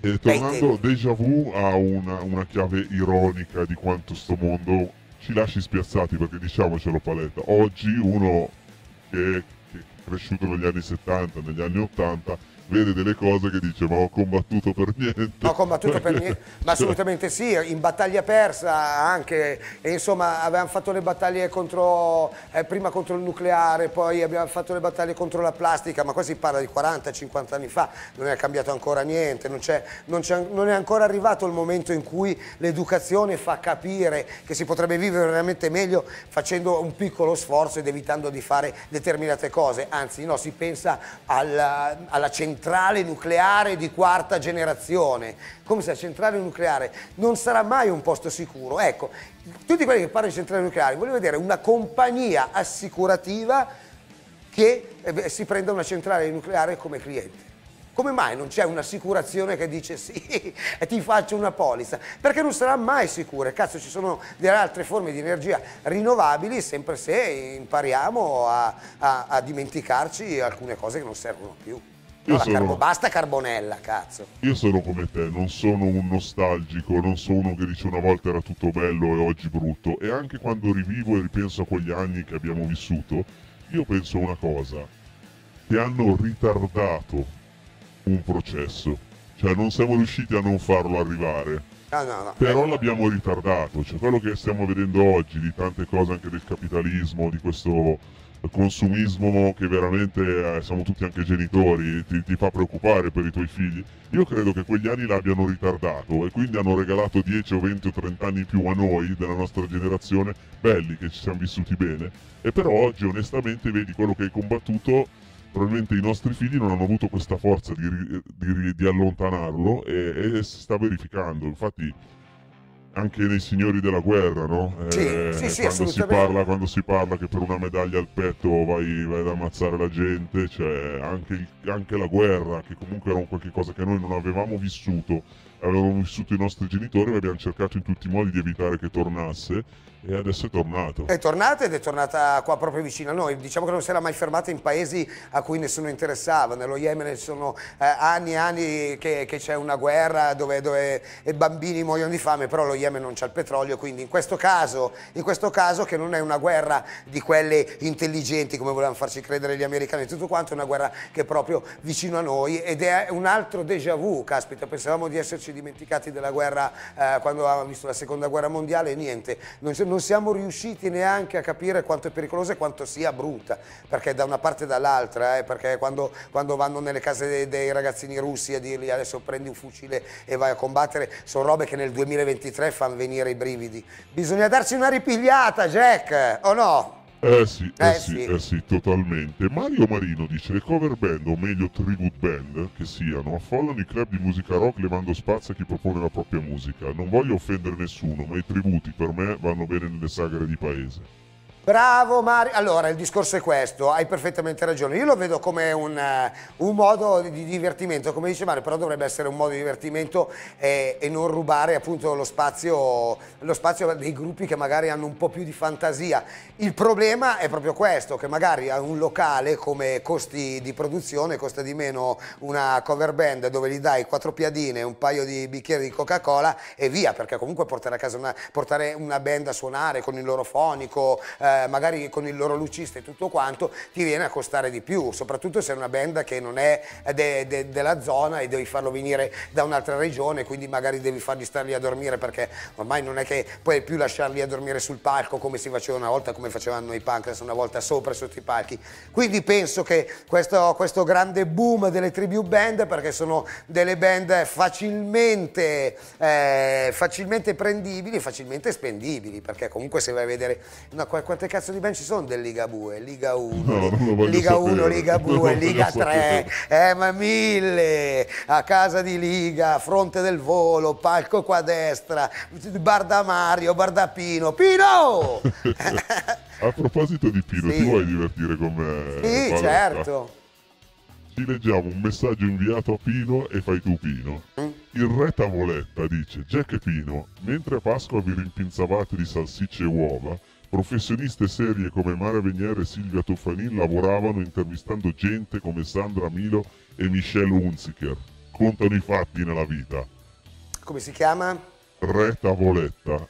E tornando, déjà Vu ha una, una chiave ironica di quanto sto mondo ci lasci spiazzati perché diciamocelo Paletta, oggi uno che cresciuto negli anni 70, negli anni 80 vede delle cose che dice ma ho combattuto per niente. Ho combattuto per niente, ma assolutamente sì, in battaglia persa anche, e insomma avevamo fatto le battaglie contro, eh, prima contro il nucleare, poi abbiamo fatto le battaglie contro la plastica, ma qua si parla di 40-50 anni fa, non è cambiato ancora niente, non è, non, è, non è ancora arrivato il momento in cui l'educazione fa capire che si potrebbe vivere veramente meglio facendo un piccolo sforzo ed evitando di fare determinate cose, anzi no, si pensa alla, alla centrale centrale nucleare di quarta generazione, come se la centrale nucleare non sarà mai un posto sicuro. Ecco, tutti quelli che parlano di centrale nucleare vogliono vedere una compagnia assicurativa che eh, si prenda una centrale nucleare come cliente. Come mai non c'è un'assicurazione che dice sì, e ti faccio una polizza? Perché non sarà mai sicura. Cazzo, ci sono delle altre forme di energia rinnovabili, sempre se impariamo a, a, a dimenticarci alcune cose che non servono più. No, sono... carbo... Basta carbonella, cazzo. Io sono come te, non sono un nostalgico, non sono uno che dice una volta era tutto bello e oggi brutto. E anche quando rivivo e ripenso a quegli anni che abbiamo vissuto, io penso a una cosa. Che hanno ritardato un processo. Cioè non siamo riusciti a non farlo arrivare Ah, no, no, Però l'abbiamo ritardato, cioè quello che stiamo vedendo oggi di tante cose anche del capitalismo, di questo consumismo che veramente eh, siamo tutti anche genitori, ti, ti, fa preoccupare per i tuoi figli. Io credo che quegli anni l'abbiano ritardato e quindi hanno regalato 10 o 20 o 30 anni più a noi della nostra generazione, belli che ci siamo vissuti bene. E però oggi onestamente vedi quello che hai combattuto probabilmente i nostri figli non hanno avuto questa forza di, di, di allontanarlo e, e, si sta verificando. Infatti anche nei signori della guerra, no? Eh, sì, eh, sì, sì, quando, si parla, quando, si parla, che per una medaglia al petto vai, vai ad ammazzare la gente, cioè anche, anche, la guerra, che comunque era un qualche che noi non avevamo vissuto, avevano vissuto i nostri genitori, ma abbiamo cercato in tutti i modi di evitare che tornasse e adesso è tornato. È tornata ed è tornata qua proprio vicino a noi. Diciamo che non si era mai fermata in paesi a cui nessuno interessava. Nello Yemen sono eh, anni e anni che, c'è una guerra dove, dove i bambini muoiono di fame, però lo Yemen non c'ha il petrolio, quindi in questo, caso, in questo caso che non è una guerra di quelle intelligenti come volevano farci credere gli americani e tutto quanto, è una guerra che è proprio vicino a noi ed è un altro déjà vu, caspita, pensavamo di esserci dimenticati della guerra eh, quando avevamo visto la seconda guerra mondiale e niente, non, non non siamo riusciti neanche a capire quanto è pericolosa e quanto sia brutta, perché da una parte e dall'altra, eh, perché quando, quando, vanno nelle case dei, dei, ragazzini russi a dirgli adesso prendi un fucile e vai a combattere, sono robe che nel 2023 fanno venire i brividi. Bisogna darci una ripigliata, Jack, o no? Eh sì, eh, eh sì, sì, eh sì, totalmente. Mario Marino dice le cover band, o meglio tribute band, che siano, affollano i club di musica rock levando spazio a chi propone la propria musica. Non voglio offendere nessuno, ma i tributi per me vanno bene nelle sagre di paese. Bravo Mario, allora il discorso è questo, hai perfettamente ragione, io lo vedo come un, eh, un modo di divertimento, come dice Mario, però dovrebbe essere un modo di divertimento e, e non rubare appunto lo spazio, lo spazio, dei gruppi che magari hanno un po' più di fantasia. Il problema è proprio questo, che magari a un locale come costi di produzione costa di meno una cover band dove gli dai quattro piadine, un paio di bicchieri di Coca-Cola e via, perché comunque portare a casa una, portare una band a suonare con il loro fonico... Eh, eh, magari con il loro lucista e tutto quanto ti viene a costare di più, soprattutto se è una band che non è de, de, della zona e devi farlo venire da un'altra regione, quindi magari devi fargli star lì a dormire perché ormai non è che puoi più lasciarli a dormire sul palco come si faceva una volta, come facevano i Pancras una volta sopra e sotto i palchi. Quindi penso che questo, questo grande boom delle tribute band, perché sono delle band facilmente, eh, facilmente prendibili, facilmente spendibili, perché comunque se vai a vedere una, qualche quante cazzo di ben ci sono del Liga 2? Liga 1, no, Liga 1, sapere. Liga Bue, Liga 3, eh, ma mille, a casa di Liga, fronte del volo, palco qua a destra, Barda Mario, Barda Pino, Pino! a proposito di Pino, sì. ti vuoi divertire con me? Sì, Valetta? certo. Ti leggiamo un messaggio inviato a Pino e fai tu Pino. Mm. Il re tavoletta dice, Jack e Pino, mentre a Pasqua vi rimpinzavate di salsicce e uova, Professioniste serie come Mara Venier e Silvia Toffanin lavoravano intervistando gente come Sandra Milo e Michelle Hunziker. Contano i fatti nella vita. Come si chiama? Re Tavoletta.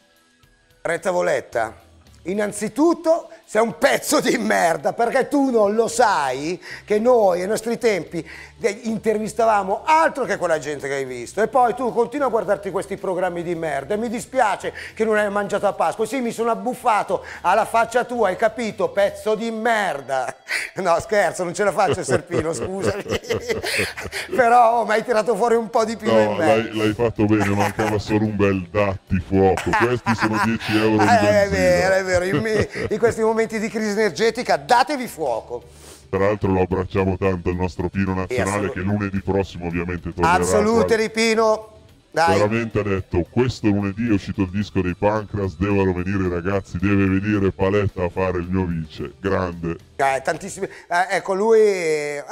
Re Tavoletta. Innanzitutto sei un pezzo di merda, perché tu non lo sai che noi ai nostri tempi intervistavamo altro che quella gente che hai visto e poi tu continui a guardarti questi programmi di merda e mi dispiace che non hai mangiato a Pasqua, sì mi sono abbuffato alla faccia tua, hai capito, pezzo di merda. No scherzo, non ce la faccio Serpino, scusami, però oh, mi hai tirato fuori un po' di più no, l'hai, fatto bene, mancava solo un bel datti fuoco, questi sono 10 euro di eh, benzina. È vero, è vero, in, me, in questi momenti momenti di crisi energetica, datevi fuoco. Tra l'altro lo abbracciamo tanto il nostro Pino Nazionale che lunedì prossimo ovviamente tornerà. Assolutely Pino! Dai. Veramente ha detto, questo lunedì è uscito il disco dei Pancras, devono venire ragazzi, deve venire Paletta a fare il mio vice, grande. Eh, tantissimi, eh, ecco lui, eh,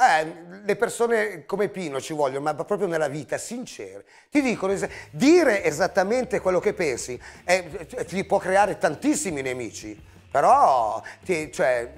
le persone come Pino ci vogliono, ma proprio nella vita, sincere, ti dicono, es dire esattamente quello che pensi, eh, ti può creare tantissimi nemici. Però ti, cioè,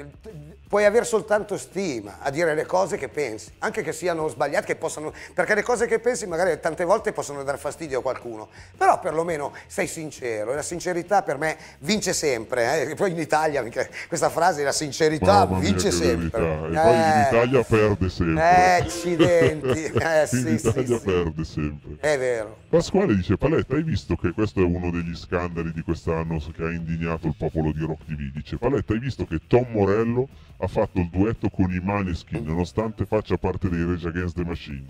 puoi avere soltanto stima a dire le cose che pensi, anche che siano sbagliate, che possano, perché le cose che pensi magari tante volte possono dar fastidio a qualcuno, però perlomeno sei sincero e la sincerità per me vince sempre, eh? poi in Italia questa frase la sincerità mia, vince sempre. Verità. E eh, poi in eh. Italia perde sempre. Eh, accidenti, eh, sì, in Italia sì, perde sì. sempre. È vero. Pasquale dice, Paletta, hai visto che questo è uno degli scandali di quest'anno che ha indignato il popolo di Rock TV? Dice, Paletta, hai visto che Tom Morello ha fatto il duetto con i Maneskin nonostante faccia parte dei Rage Against the Machine.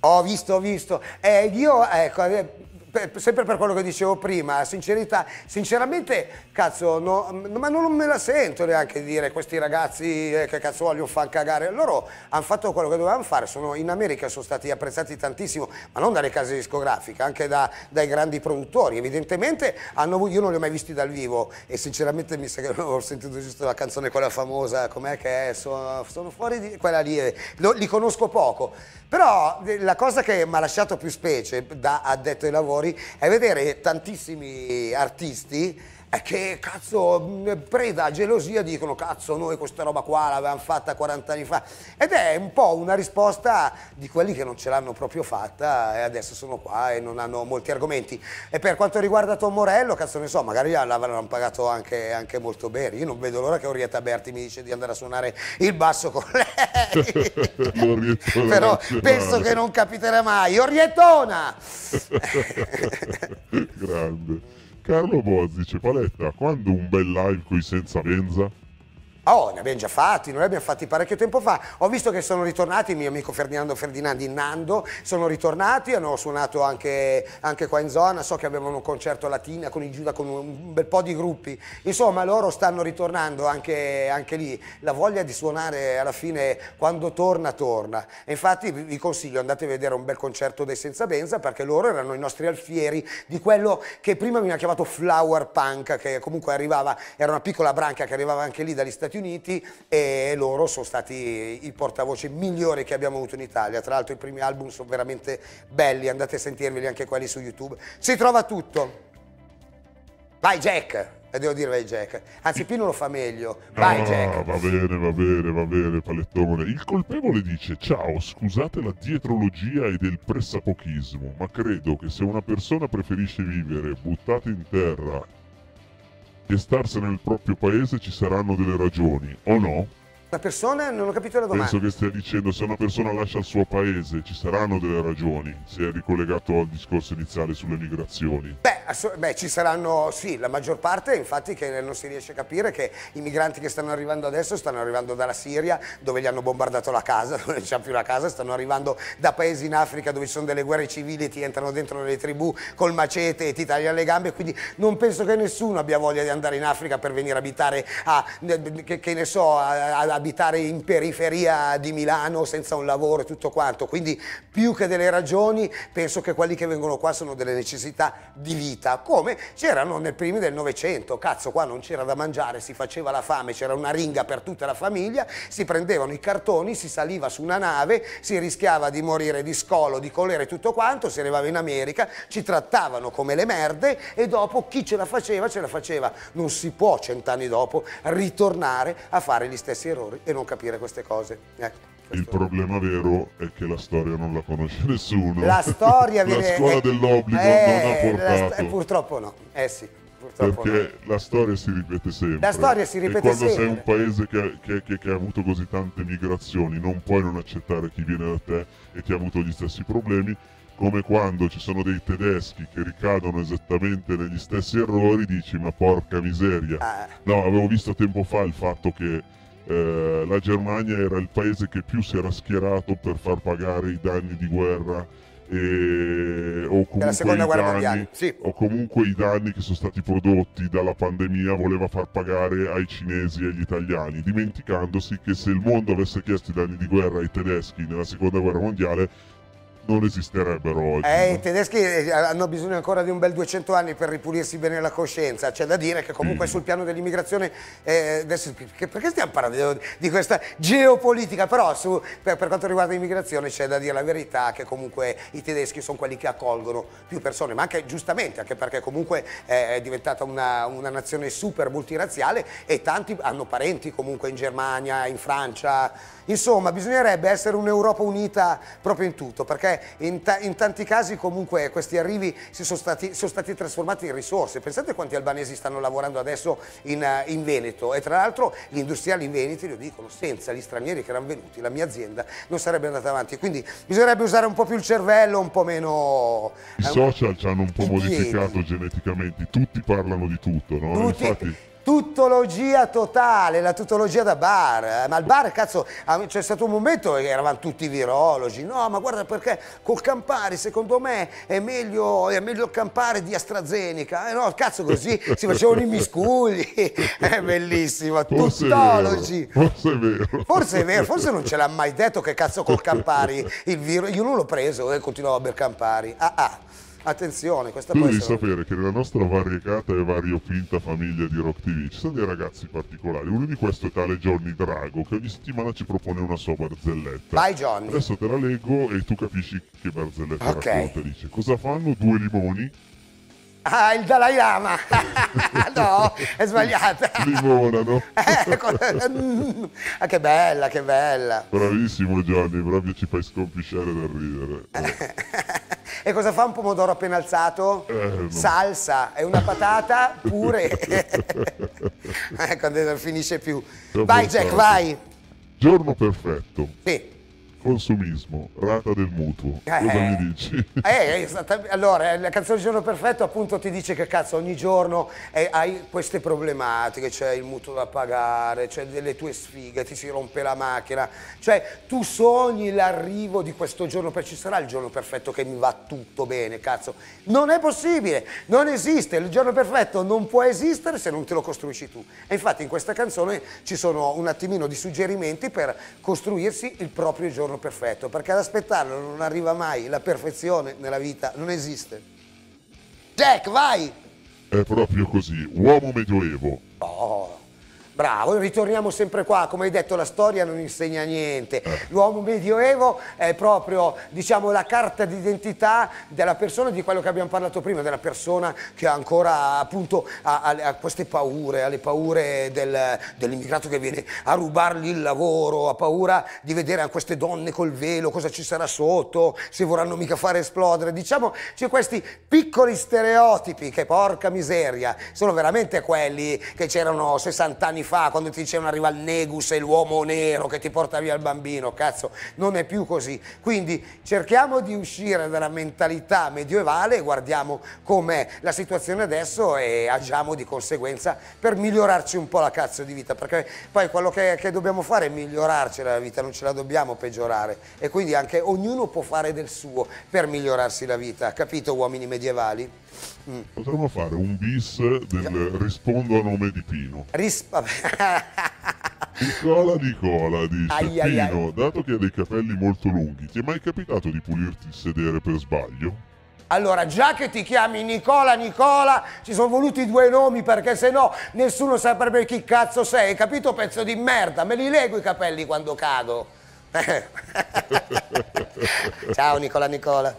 Ho visto, ho visto. Eh, io, ecco, eh, per, sempre per quello che dicevo prima, sincerità, sinceramente, cazzo, no, mm, ma non me la sento neanche dire questi ragazzi eh, che cazzo vogliono far cagare. Loro hanno fatto quello che dovevano fare, sono, in America sono stati apprezzati tantissimo, ma non dalle case discografiche, anche da, dai grandi produttori. Evidentemente hanno, io non li ho mai visti dal vivo e sinceramente mi sa che non ho sentito giusto la canzone quella famosa, com'è che è? Sono, sono fuori di quella lì, eh, li conosco poco. Però eh, la cosa che mi ha lasciato più specie da addetto ai lavori è vedere tantissimi artisti è eh, che cazzo, mm, preda gelosia, dicono cazzo, noi questa roba qua l'avevamo fatta 40 anni fa. Ed è un po' una risposta di quelli che non ce l'hanno proprio fatta e adesso sono qua e non hanno molti argomenti. E per quanto riguarda Tom Morello, cazzo ne so, magari l'avranno pagato anche, anche, molto bene. Io non vedo l'ora che Orietta Berti mi dice di andare a suonare il basso con lei. Però penso che non capiterà mai. Oriettona! Grande. Carlo Boaz dice Paletta, quando un bel live qui senza menza? Oh, ne abbiamo già fatti, noi li abbiamo fatti parecchio tempo fa. Ho visto che sono ritornati mio amico Ferdinando Ferdinandi Nando, sono ritornati, hanno suonato anche, anche qua in zona, so che avevano un concerto a Latina con i Giuda, con un bel po' di gruppi. Insomma, loro stanno ritornando anche, anche, lì. La voglia di suonare alla fine quando torna, torna. E infatti vi consiglio, andate a vedere un bel concerto dei Senza Benza perché loro erano i nostri alfieri di quello che prima mi ha chiamato Flower Punk, che comunque arrivava, era una piccola branca che arrivava anche lì dagli Stati Stati Uniti e loro sono stati i portavoce migliori che abbiamo avuto in Italia. Tra l'altro i primi album sono veramente belli, andate a sentirveli anche quelli su YouTube. Si trova tutto. Vai Jack! E eh, devo dire vai Jack. Anzi, Pino lo fa meglio. Vai ah, Jack. Va bene, va bene, va bene, palettone. Il colpevole dice: Ciao, scusate la dietrologia e del pressapochismo, ma credo che se una persona preferisce vivere buttata in terra che starsene nel proprio paese ci saranno delle ragioni, o no? La persona non ho capito la domanda. Penso che stia dicendo se una persona lascia il suo paese ci saranno delle ragioni, se è ricollegato al discorso iniziale sulle migrazioni. Beh, beh, ci saranno, sì, la maggior parte infatti che non si riesce a capire che i migranti che stanno arrivando adesso stanno arrivando dalla Siria dove gli hanno bombardato la casa, dove non c'è più la casa, stanno arrivando da paesi in Africa dove ci sono delle guerre civili, ti entrano dentro le tribù col macete e ti tagliano le gambe, quindi non penso che nessuno abbia voglia di andare in Africa per venire a abitare a, che, che ne so, a, a abitare in periferia di Milano senza un lavoro e tutto quanto. Quindi più che delle ragioni penso che quelli che vengono qua sono delle necessità di vita, come c'erano nel primi del Novecento. Cazzo, qua non c'era da mangiare, si faceva la fame, c'era una ringa per tutta la famiglia, si prendevano i cartoni, si saliva su una nave, si rischiava di morire di scolo, di colere e tutto quanto, si arrivava in America, ci trattavano come le merde e dopo chi ce la faceva, ce la faceva. Non si può cent'anni dopo ritornare a fare gli stessi errori genitori e non capire queste cose. Ecco. Il problema vero è che la storia non la conosce nessuno. La storia viene... Eh, eh, la scuola è... dell'obbligo eh, non ha portato. La... purtroppo no, eh sì. perché no. la storia si ripete sempre. La storia si ripete e quando sempre. sei un paese che, che, che, che, ha avuto così tante migrazioni, non puoi non accettare chi viene da te e che ha avuto gli stessi problemi, come quando ci sono dei tedeschi che ricadono esattamente negli stessi errori, dici ma porca miseria. Ah. No, avevo visto tempo fa il fatto che eh, la Germania era il paese che più si era schierato per far pagare i danni di guerra e, o, comunque danni, sì. o, comunque i danni che sono stati prodotti dalla pandemia voleva far pagare ai cinesi e agli italiani, dimenticandosi che se il mondo avesse chiesto i danni di guerra ai tedeschi nella seconda guerra mondiale non esisterebbero oggi. Eh, no? I tedeschi eh, hanno bisogno ancora di un bel 200 anni per ripulirsi bene la coscienza. C'è da dire che comunque mm. sul piano dell'immigrazione, eh, perché stiamo parlando di questa geopolitica? Però su, per, per, quanto riguarda l'immigrazione c'è da dire la verità che comunque i tedeschi sono quelli che accolgono più persone, ma anche giustamente, anche perché comunque eh, è diventata una, una nazione super multiraziale e tanti hanno parenti comunque in Germania, in Francia. Insomma, bisognerebbe essere un'Europa unita proprio in tutto, perché in, ta in, tanti casi comunque questi arrivi sono stati, sono stati, trasformati in risorse. Pensate quanti albanesi stanno lavorando adesso in, eh, in Veneto e tra l'altro gli industriali in Veneto lo dicono, senza gli stranieri che erano venuti la mia azienda non sarebbe andata avanti. Quindi bisognerebbe usare un po' più il cervello, un po' meno... I social ci hanno un po' eh, modificato geneticamente, tutti parlano di tutto, no? Tutti... Infatti tuttologia totale, la tutologia da bar, eh, ma al bar cazzo c'è stato un momento che eravamo tutti virologi, no ma guarda perché col Campari secondo me è meglio, è meglio il di AstraZeneca, eh, no cazzo così si facevano i miscugli, è bellissimo, forse tutologi. forse è vero. Forse è vero, forse non ce l'ha mai detto che cazzo col Campari il virus, io non l'ho preso e eh, continuavo a bere Campari, ah ah. Attenzione, questa tu devi sapere che nella nostra variegata e variofinta famiglia di Rock TV ci sono dei ragazzi particolari. Uno di questi è tale Johnny Drago, che ogni settimana ci propone una sua barzelletta. Vai Johnny! Adesso te la leggo e tu capisci che barzelletta okay. racconta. Dice, cosa fanno due limoni Ah, il Dalai Lama. no, è sbagliata. Limonano. no? Ecco. ah, che bella, che bella. Bravissimo Gianni, proprio ci fai scompisciare dal ridere. e cosa fa un pomodoro appena alzato? Eh, no. Salsa, è una patata pure. ecco, non finisce più. Vai Jack, vai. Giorno perfetto. Sì. Consumismo, rata del mutuo. Eh, Cosa mi eh. dici? Eh, eh allora, eh, la canzone del Giorno Perfetto appunto ti dice che cazzo ogni giorno hai queste problematiche, c'è cioè il mutuo da pagare, c'è cioè delle tue sfighe, ti si rompe la macchina, cioè tu sogni l'arrivo di questo giorno, perché ci sarà il giorno perfetto che mi va tutto bene, cazzo. Non è possibile, non esiste, il giorno perfetto non può esistere se non te lo costruisci tu. E infatti in questa canzone ci sono un attimino di suggerimenti per costruirsi il proprio giorno giorno perfetto, perché ad aspettarlo non arriva mai, la perfezione nella vita non esiste. Jack, vai! È proprio così, uomo medioevo. Oh. Bravo, ritorniamo sempre qua, come hai detto la storia non insegna niente, eh. l'uomo medioevo è proprio diciamo, la carta d'identità della persona di quello che abbiamo parlato prima, della persona che ancora appunto ha, ha queste paure, ha le paure del, dell'immigrato che viene a rubargli il lavoro, ha paura di vedere queste donne col velo, cosa ci sarà sotto, se vorranno mica fare esplodere, diciamo c'è questi piccoli stereotipi che porca miseria, sono veramente quelli che c'erano 60 anni anni fa, quando ti dicevano arriva il negus e l'uomo nero che ti porta via il bambino, cazzo, non è più così. Quindi cerchiamo di uscire dalla mentalità medievale e guardiamo com'è la situazione adesso e agiamo di conseguenza per migliorarci un po' la cazzo di vita, perché poi quello che, che dobbiamo fare è migliorarci la vita, non ce la dobbiamo peggiorare e quindi anche ognuno può fare del suo per migliorarsi la vita, capito uomini medievali? Mm. Potremmo fare un bis del rispondo a nome di Pino. Rispondo. Nicola Nicola dice ai, ai, ai. Pino, dato che hai dei capelli molto lunghi, ti è mai capitato di pulirti il sedere per sbaglio? Allora, già che ti chiami Nicola Nicola, ci sono voluti due nomi perché se no nessuno saprebbe chi cazzo sei, capito pezzo di merda? Me li leggo i capelli quando cado. Ciao Nicola Nicola.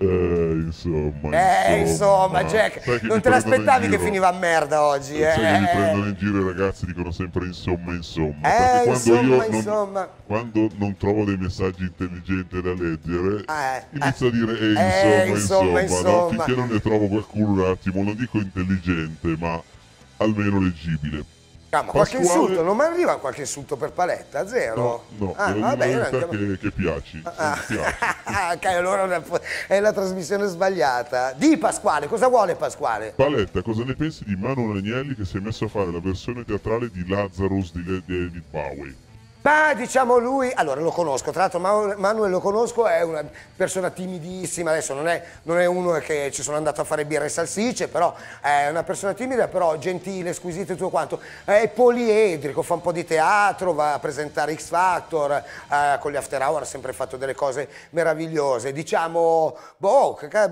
Eh, insomma, eh, insomma, ah, Jack, non te l'aspettavi che finiva a merda oggi, eh? Sai che mi eh? prendono in giro i ragazzi dicono sempre insomma, insomma. Eh, perché quando insomma, io insomma. Non, quando non trovo dei messaggi intelligenti da leggere, eh, eh. inizio a dire eh, eh, insomma, insomma, insomma, no? finché non ne trovo qualcuno un attimo, non dico intelligente, ma almeno leggibile. Ah, ma Pasquale... qualche insulto, non mi arriva qualche insulto per paletta, zero? No, no, ah, vabbè, una verità anche... che, che piaci. Ah, ah. ok, allora è la trasmissione sbagliata. Di Pasquale, cosa vuole Pasquale? Paletta, cosa ne pensi di Manon Agnelli che si è messo a fare la versione teatrale di Lazarus di, David Bowie? Ma diciamo lui, allora lo conosco, tra l'altro Manuel lo conosco, è una persona timidissima, adesso non è, non è, uno che ci sono andato a fare birra e salsicce, però è una persona timida, però gentile, squisita e tutto quanto, è poliedrico, fa un po' di teatro, va a presentare X Factor, eh, con gli After Hour ha sempre fatto delle cose meravigliose, diciamo, boh, ha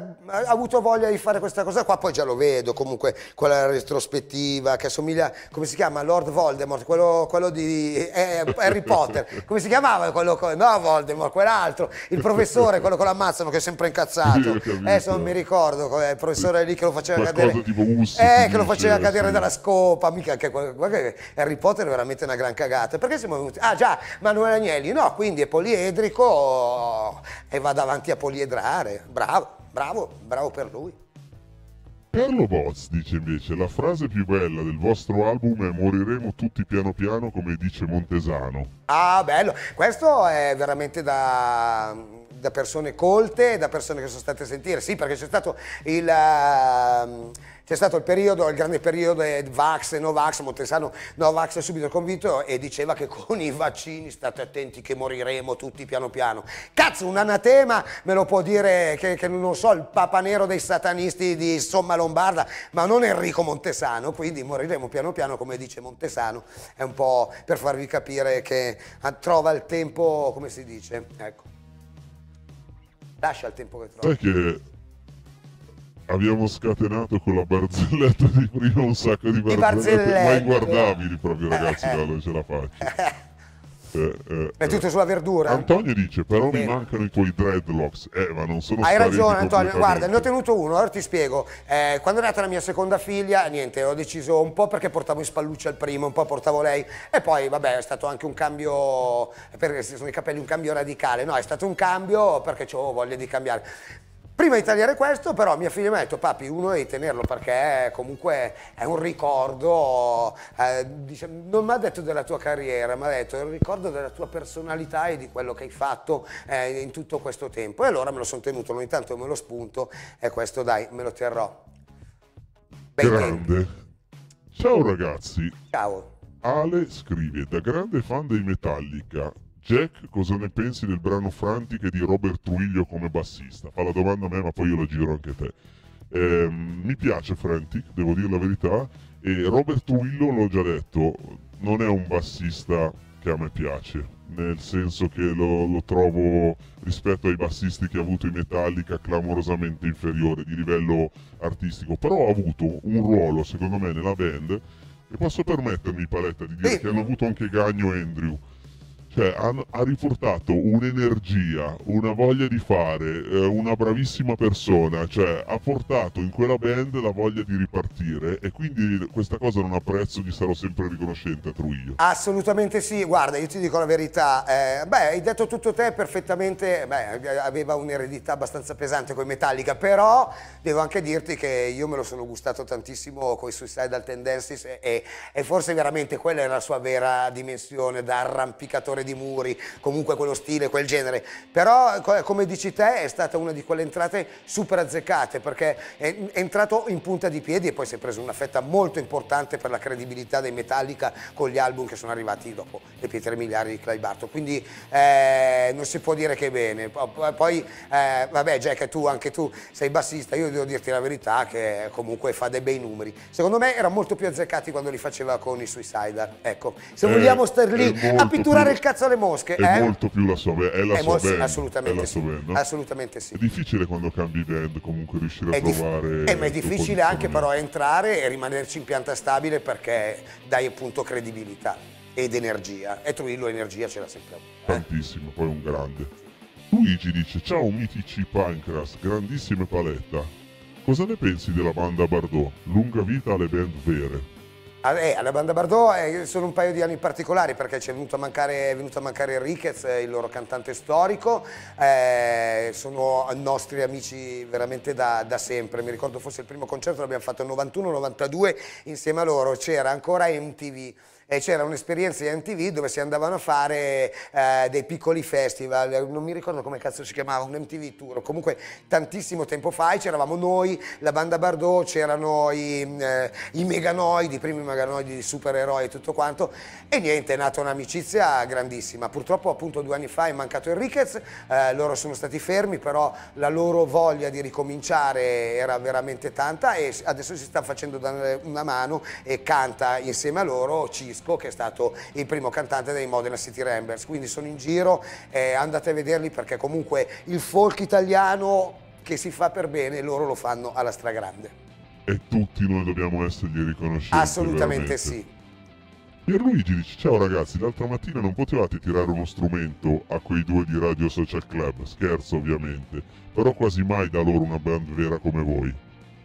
avuto voglia di fare questa cosa qua, poi già lo vedo comunque, quella retrospettiva che assomiglia, come si chiama, Lord Voldemort, quello, quello di eh, Harry Potter. Come si chiamava quello? No, Voldemort, quell'altro. Il professore, quello con l'ammazzano che è sempre incazzato. Adesso eh, non mi ricordo, il professore lì che lo faceva Qualcosa cadere. Tipo Uss, eh, che lo faceva dice, eh, cadere sì. dalla scopa. Mica che, Harry Potter è veramente una gran cagata. Perché siamo venuti? Ah, già, Manuele Agnelli, no, quindi è poliedrico e va davanti a poliedrare. Bravo, bravo, bravo per lui. Carlo Boz dice invece la frase più bella del vostro album è moriremo tutti piano piano come dice Montesano. Ah bello, questo è veramente da da persone colte, da persone che sono state a sentire, sì perché c'è stato il... Uh, c'è stato il periodo, il grande periodo eh, Vax, no Vax, Montesano, Novax è subito convinto e diceva che con i vaccini state attenti che moriremo tutti piano piano. Cazzo, un anatema me lo può dire che, che non so, il papa nero dei satanisti di Somma Lombarda, ma non Enrico Montesano, quindi moriremo piano piano come dice Montesano, è un po' per farvi capire che ah, trova il tempo, come si dice, ecco. Lascia il tempo che trovi. Sai che abbiamo scatenato con la barzelletta di prima un sacco di barzellette, di barzellette. ma inguardabili proprio ragazzi, no, non ce la faccio. eh, eh, è tutto sulla verdura. Antonio dice, però Bene. mi mancano i tuoi dreadlocks. Eh, ma non sono Hai ragione Antonio, guarda, ne ho tenuto uno, ora ti spiego. Eh, quando è nata la mia seconda figlia, niente, ho deciso un po' perché portavo in spallucce al primo, un po' portavo lei. E poi, vabbè, è stato anche un cambio, perché sono i capelli un cambio radicale. No, è stato un cambio perché ho voglia di cambiare. Prima di tagliare questo, però, mia figlia mi ha detto, papi, uno devi tenerlo perché comunque è un ricordo, eh, diciamo, non mi ha detto della tua carriera, mi ha detto è un ricordo della tua personalità e di quello che hai fatto eh, in tutto questo tempo. E allora me lo sono tenuto, ogni tanto me lo spunto e questo dai, me lo terrò. Ben grande. Tempo. Ciao ragazzi. Ciao. Ale scrive, da grande fan dei Metallica, Jack, cosa ne pensi del brano Frantic e di Robert Truglio come bassista? Fa la domanda a me, ma poi io la giro anche a te. Eh, mi piace Frantic, devo dire la verità, e Robert Truglio, l'ho già detto, non è un bassista che a me piace, nel senso che lo, lo trovo rispetto ai bassisti che ha avuto in Metallica clamorosamente inferiore di livello artistico, però ha avuto un ruolo, secondo me, nella band e posso permettermi, Paletta, di dire eh. che hanno avuto anche Gagno e Andrew cioè, ha, ha riportato un'energia, una voglia di fare, eh, una bravissima persona, cioè ha portato in quella band la voglia di ripartire e quindi questa cosa non apprezzo, gli sarò sempre riconoscente a Truglio. Assolutamente sì, guarda, io ti dico la verità, eh, beh, hai detto tutto te perfettamente, beh, aveva un'eredità abbastanza pesante con Metallica, però devo anche dirti che io me lo sono gustato tantissimo con i Suicidal Tendencies e, e forse veramente quella è la sua vera dimensione da arrampicatore costruzione di muri, comunque quello stile, quel genere. Però, come dici te, è stata una di quelle entrate super azzeccate, perché è entrato in punta di piedi e poi si è preso una fetta molto importante per la credibilità dei Metallica con gli album che sono arrivati dopo le pietre miliari di Clive Barton. Quindi eh, non si può dire che è bene. Poi, eh, vabbè, Jack, tu, anche tu sei bassista, io devo dirti la verità che comunque fa dei bei numeri. Secondo me era molto più azzeccati quando li faceva con i Suicidal. Ecco, se eh, vogliamo star lì eh, a pitturare il cazzo cazzo le mosche? È eh? molto più la sua, è la è sua band. Assolutamente, la sì. sua band, no? assolutamente sì. È difficile quando cambi band comunque riuscire a è trovare... Eh, ma è difficile anche però entrare e rimanerci in pianta stabile perché dai appunto credibilità ed energia. E Trujillo energia ce l'ha sempre avuta. Eh? Tantissimo, poi un grande. Luigi dice, ciao mitici Pancras, grandissime paletta. Cosa ne pensi della banda Bardot? Lunga vita alle band vere. Ah, eh, alla banda Bardot eh, sono un paio di anni particolari perché è venuto a mancare, venuto a mancare Enriquez, eh, il loro cantante storico, eh, sono nostri amici veramente da, da, sempre, mi ricordo fosse il primo concerto l'abbiamo fatto nel 91-92 insieme a loro, c'era ancora MTV e c'era un'esperienza di MTV dove si andavano a fare eh, dei piccoli festival, non mi ricordo come cazzo si chiamava, un MTV Tour, comunque tantissimo tempo fa c'eravamo noi, la banda Bardot, c'erano i, eh, i, meganoidi, i primi meganoidi i supereroi e tutto quanto e niente, è nata un'amicizia grandissima, purtroppo appunto due anni fa è mancato Enriquez, eh, loro sono stati fermi, però la loro voglia di ricominciare era veramente tanta e adesso si sta facendo una mano e canta insieme a loro Cisco Crispo che è stato il primo cantante dei Modena City Rambers, quindi sono in giro, eh, andate a vederli perché comunque il folk italiano che si fa per bene loro lo fanno alla stragrande. E tutti noi dobbiamo essergli riconosciuti. Assolutamente veramente. sì. Pierluigi dice, ciao ragazzi, l'altra mattina non potevate tirare uno strumento a quei due di Radio Social Club, scherzo ovviamente, però quasi mai da loro una band vera come voi.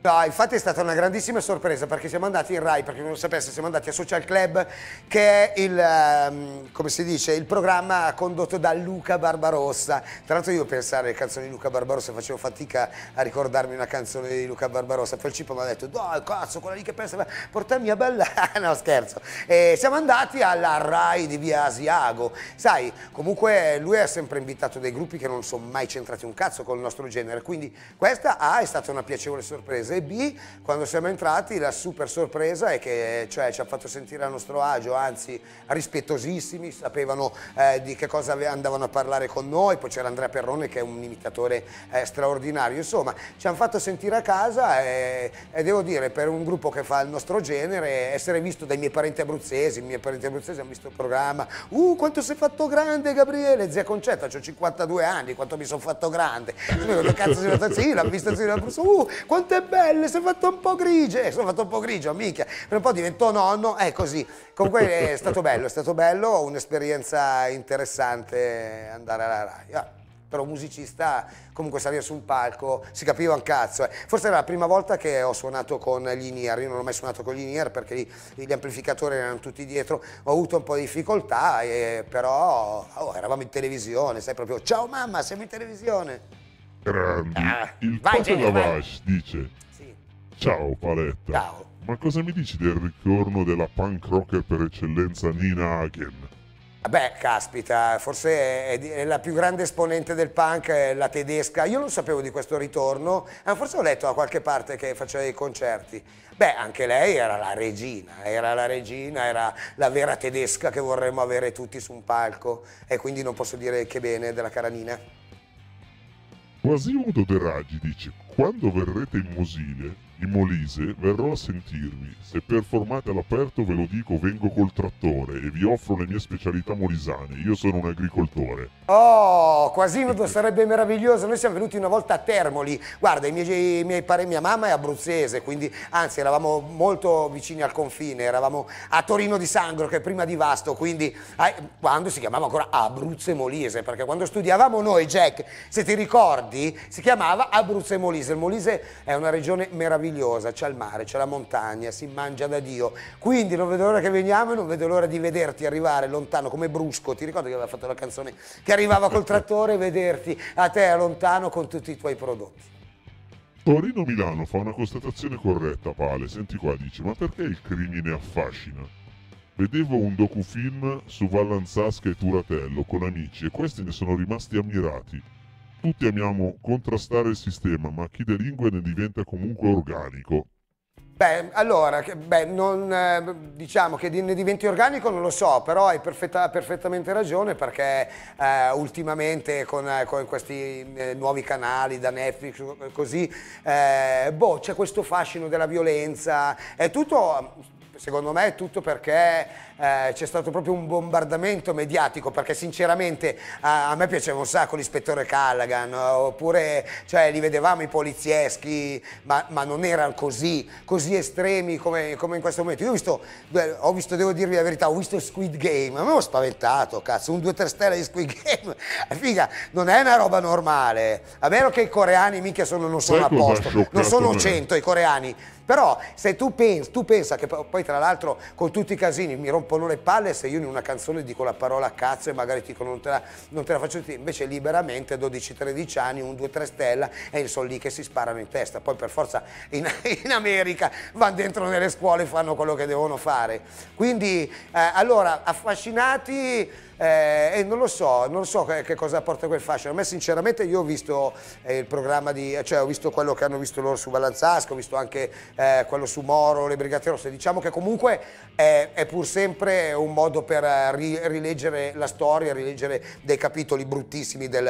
Ah, infatti è stata una grandissima sorpresa perché siamo andati in Rai, perché non lo sapesse, siamo andati a Social Club che è il, um, dice, il programma condotto da Luca Barbarossa. Tra l'altro io pensavo alle canzoni di Luca Barbarossa facevo fatica a ricordarmi una canzone di Luca Barbarossa. Poi il Cipo mi ha detto, dai cazzo, quella lì che pensa, portami a bella... no scherzo. E siamo andati alla Rai di Via Asiago. Sai, comunque lui ha sempre invitato dei gruppi che non sono mai centrati un cazzo con il nostro genere, quindi questa ah, è stata una piacevole sorpresa sorpresa e B, quando siamo entrati la super sorpresa è che cioè, ci ha fatto sentire a nostro agio, anzi rispettosissimi, sapevano eh, di che cosa andavano a parlare con noi, poi c'era Andrea Perrone che è un imitatore eh, straordinario, insomma ci hanno fatto sentire a casa e, eh, e, devo dire per un gruppo che fa il nostro genere essere visto dai miei parenti abruzzesi, i miei parenti abruzzesi hanno visto il programma, uh quanto sei fatto grande Gabriele, zia Concetta, ho 52 anni, quanto mi sono fatto grande, sì, che cazzo si è fatto? Sì, l'ha vista, sì, l'ha uh quanto è bello! belle, si è fatto un po' grigio, eh, sono fatto un po' grigio, mica, per un po' diventò nonno, è eh, così. Comunque è stato bello, è stato bello, un'esperienza interessante andare alla RAI. Ah, però musicista, comunque salire su un palco, si capiva un cazzo. Eh. Forse era la prima volta che ho suonato con gli in-ear, io non ho mai suonato con gli in-ear perché gli, gli, amplificatori erano tutti dietro, ho avuto un po' di difficoltà, eh, però oh, eravamo in televisione, sai proprio, ciao mamma, siamo in televisione grandi. Ah, il vai, Pate Lavash dice Ciao Paletta. Ciao. Ma cosa mi dici del ritorno della punk rocker per eccellenza Nina Hagen? Beh, caspita, forse è, è, la più grande esponente del punk, la tedesca. Io non sapevo di questo ritorno, ma forse ho letto da qualche parte che faceva dei concerti. Beh, anche lei era la regina, era la regina, era la vera tedesca che vorremmo avere tutti su un palco e quindi non posso dire che bene della cara Nina. Quasimodo De Raggi dice, quando verrete in Mosile di Molise verrò a sentirvi. Se performate all'aperto ve lo dico vengo col trattore e vi offro le mie specialità molisane. Io sono un agricoltore. Oh, Quasimodo sarebbe meraviglioso. Noi siamo venuti una volta a Termoli. Guarda, i miei, i miei pare, mia mamma è abruzzese, quindi anzi eravamo molto vicini al confine, eravamo a Torino di Sangro, che è prima di Vasto, quindi quando si chiamava ancora Abruzze Molise, perché quando studiavamo noi, Jack, se ti ricordi, si chiamava Abruzze Molise. Il Molise è una regione meravigliosa, c'è il mare, c'è la montagna, si mangia da Dio. Quindi non vedo l'ora che veniamo e non vedo l'ora di vederti arrivare lontano come Brusco. Ti ricordi che aveva fatto la canzone che arrivava col trattore e vederti a te a lontano con tutti i tuoi prodotti. Torino-Milano fa una constatazione corretta, Pale. Senti qua, dice, ma perché il crimine affascina? Vedevo un docufilm su Vallanzasca e Turatello con amici e questi ne sono rimasti ammirati. Tutti amiamo contrastare il sistema, ma chi delinque ne diventa comunque organico. Beh, allora, beh, non, eh, diciamo che ne diventi organico non lo so, però hai perfetta, perfettamente ragione perché eh, ultimamente con, eh, con questi eh, nuovi canali da Netflix, così, eh, boh, c'è questo fascino della violenza, è tutto secondo me è tutto perché eh, c'è stato proprio un bombardamento mediatico, perché sinceramente a, a me piaceva un sacco l'ispettore Callaghan, oppure cioè, li vedevamo i polizieschi, ma, ma non erano così, così estremi come, come, in questo momento. Io ho visto, ho visto, devo dirvi la verità, ho visto Squid Game, a ho spaventato, cazzo, un 2-3 stelle di Squid Game, figa, non è una roba normale, a meno che i coreani mica sono, non sono a posto, non sono 100 eh? i coreani però se tu pensi, tu pensa che poi tra l'altro con tutti i casini mi rompono le palle se io in una canzone dico la parola cazzo e magari dico non te la, non te la faccio, invece liberamente 12-13 anni, un 2-3 stella e sono lì che si sparano in testa. Poi per forza in, in America vanno dentro nelle scuole e fanno quello che devono fare. Quindi eh, allora affascinati eh, e non lo so, non lo so che, che, cosa porta quel fascino. A me sinceramente io ho visto eh, il programma di, cioè ho visto quello che hanno visto loro su Balanzasco, ho visto anche eh, quello su Moro, le Brigate Rosse, diciamo che comunque è, è pur sempre un modo per eh, ri, rileggere la storia, rileggere dei capitoli bruttissimi del,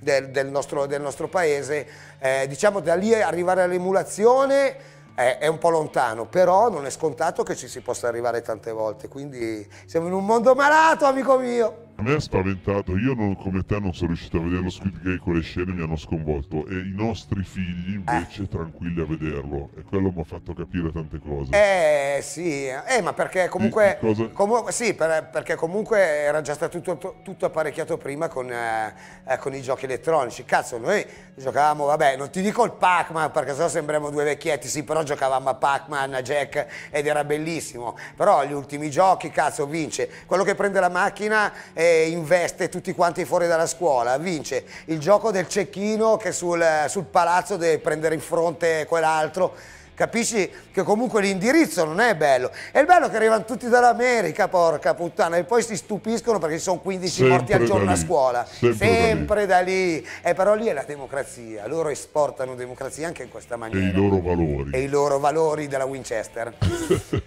del, del, nostro, del nostro, paese. Eh, diciamo da lì arrivare all'emulazione è, è, un po' lontano, però non è scontato che ci si possa arrivare tante volte, quindi siamo in un mondo malato, amico mio. A me ha spaventato, io non, come te non sono riuscito a vederlo Squid Game, quelle scene mi hanno sconvolto e i nostri figli invece eh. tranquilli a vederlo e quello mi ha fatto capire tante cose. Eh sì, eh, ma perché comunque, sì, cosa... comu sì per, perché comunque era già stato tutto, tutto apparecchiato prima con, eh, con, i giochi elettronici. Cazzo, noi giocavamo, vabbè, non ti dico il Pac-Man perché sennò sembriamo due vecchietti, sì, però giocavamo a Pac-Man, a Jack ed era bellissimo, però gli ultimi giochi, cazzo, vince quello che prende la macchina e investe tutti quanti fuori dalla scuola, vince il gioco del cecchino che sul, sul palazzo deve prendere in fronte quell'altro Capisci che comunque l'indirizzo non è bello. È il bello che arrivano tutti dall'America, porca puttana, e poi si stupiscono perché ci sono 15 Sempre morti al giorno a scuola. Sempre, Sempre da lì. lì. Eh, però lì è la democrazia. Loro esportano democrazia anche in questa maniera. E i loro valori. E i loro valori della Winchester.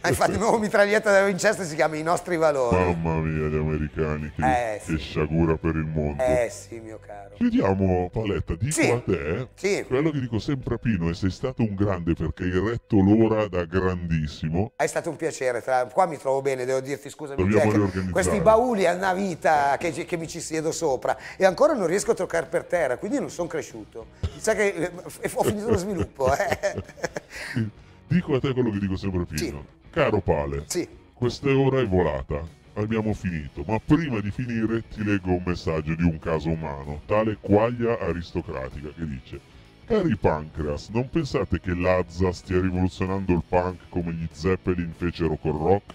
Ah, infatti il nuovo mitraglietto della Winchester si chiama I nostri valori. Mamma mia, gli americani che, eh, sì. che sciagura per il mondo. Eh sì, mio caro. Vediamo, Paletta, dico sì. a te, sì. quello che dico sempre a Pino, è sei stato un grande perché in retto l'ora da grandissimo. È stato un piacere, tra... qua mi trovo bene, devo dirti scusa. Questi bauli a una vita che, che, mi ci siedo sopra e ancora non riesco a toccare per terra, quindi non sono cresciuto. Sai che eh, ho finito lo sviluppo. Eh. Dico a te quello che dico sempre a Pino. Sì. Caro Pale, sì. questa ora è volata abbiamo finito, ma prima di finire ti leggo un messaggio di un caso umano, tale quaglia aristocratica, che dice Cari Pancras, non pensate che Lazza stia rivoluzionando il punk come gli Zeppelin fecero col rock?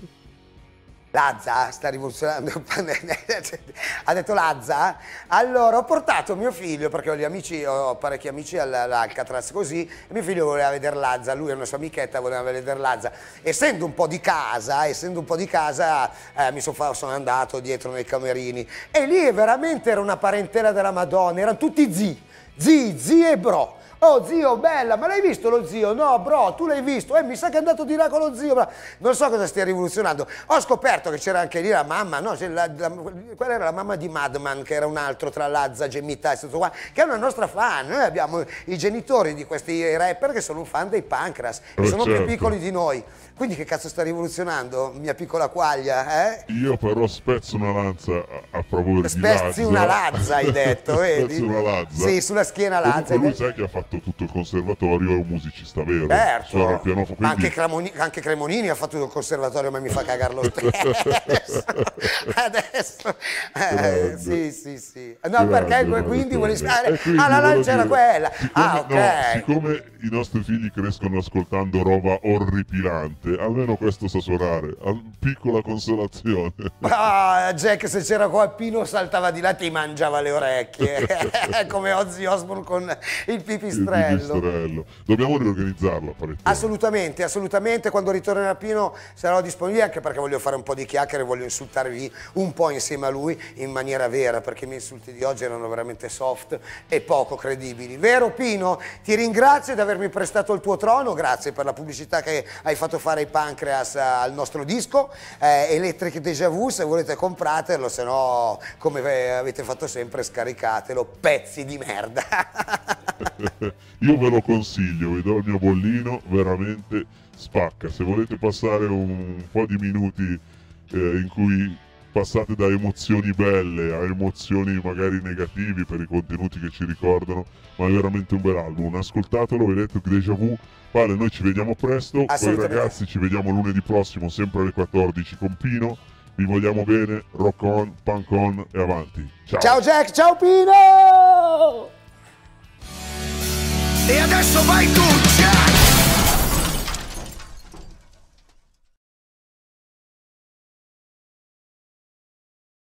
Lazza sta rivoluzionando il punk. ha detto Lazza? Allora ho portato mio figlio, perché ho, gli amici, ho parecchi amici all'Alcatraz così, e mio figlio voleva vedere Lazza, lui e una sua amichetta voleva vedere Lazza. Essendo un po' di casa, essendo un po' di casa, eh, mi sono, sono andato dietro nei camerini. E lì veramente era una parentela della Madonna, erano tutti zii, zii, zii e bro. Oh zio, bella, ma l'hai visto lo zio? No, bro, tu l'hai visto? Eh, mi sa che è andato di là con lo zio, bro. Non so cosa stia rivoluzionando. Ho scoperto che c'era anche lì la mamma, no? La, la, quella era la mamma di Madman, che era un altro tra Lazza, Gemita e tutto qua, che è una nostra fan. Noi abbiamo i genitori di questi rapper che sono un fan dei Pancras, eh, sono certo. più piccoli di noi. Quindi che cazzo sta rivoluzionando, mia piccola quaglia, eh? Io però spezzo una lanza a, favore Spezzi di Lazza. Spezzi una lazza, hai detto, vedi? spezzo una lazza. Sì, sulla schiena lazza. Comunque lui sai che ha fatto fatto tutto il conservatorio, è un musicista vero. Certo. Suona il pianoforte. Quindi... Anche, Cremoni, anche, Cremonini ha fatto tutto il conservatorio, ma mi fa cagare lo stesso. adesso. Eh, sì, sì, sì. No, grande, perché ecco, grande, quindi vuole stare... ah, la lancia era quella. Siccome, ah, ok. No, siccome i nostri figli crescono ascoltando roba orripilante, almeno questo sa suonare. Piccola consolazione. Ah, Jack, se c'era qua Pino saltava di là ti mangiava le orecchie. Come Ozzy Osbourne con il pipistrello pipistrello. Il pipistrello. Dobbiamo riorganizzarlo. Assolutamente, assolutamente. Quando ritornerà Pino sarò disponibile anche perché voglio fare un po' di chiacchiere, voglio insultarvi un po' insieme a lui in maniera vera perché i miei insulti di oggi erano veramente soft e poco credibili. Vero Pino? Ti ringrazio di avermi prestato il tuo trono, grazie per la pubblicità che hai fatto fare ai Pancreas eh, al nostro disco. Eh, Electric Deja Vu, se volete compratelo, se no come eh, avete fatto sempre scaricatelo, pezzi di merda. io ve lo consiglio, vi do il mio bollino, veramente spacca. Se volete passare un po' di minuti eh, in cui passate da emozioni belle a emozioni magari negativi per i contenuti che ci ricordano, ma è veramente un bel album. Ascoltatelo, vedete Deja Vu. Vale, noi ci vediamo presto, poi ragazzi ci vediamo lunedì prossimo sempre alle 14 con Pino. Vi vogliamo bene, rock on, punk on e avanti. Ciao. Ciao Jack, ciao Pino! E there's vai tu dude,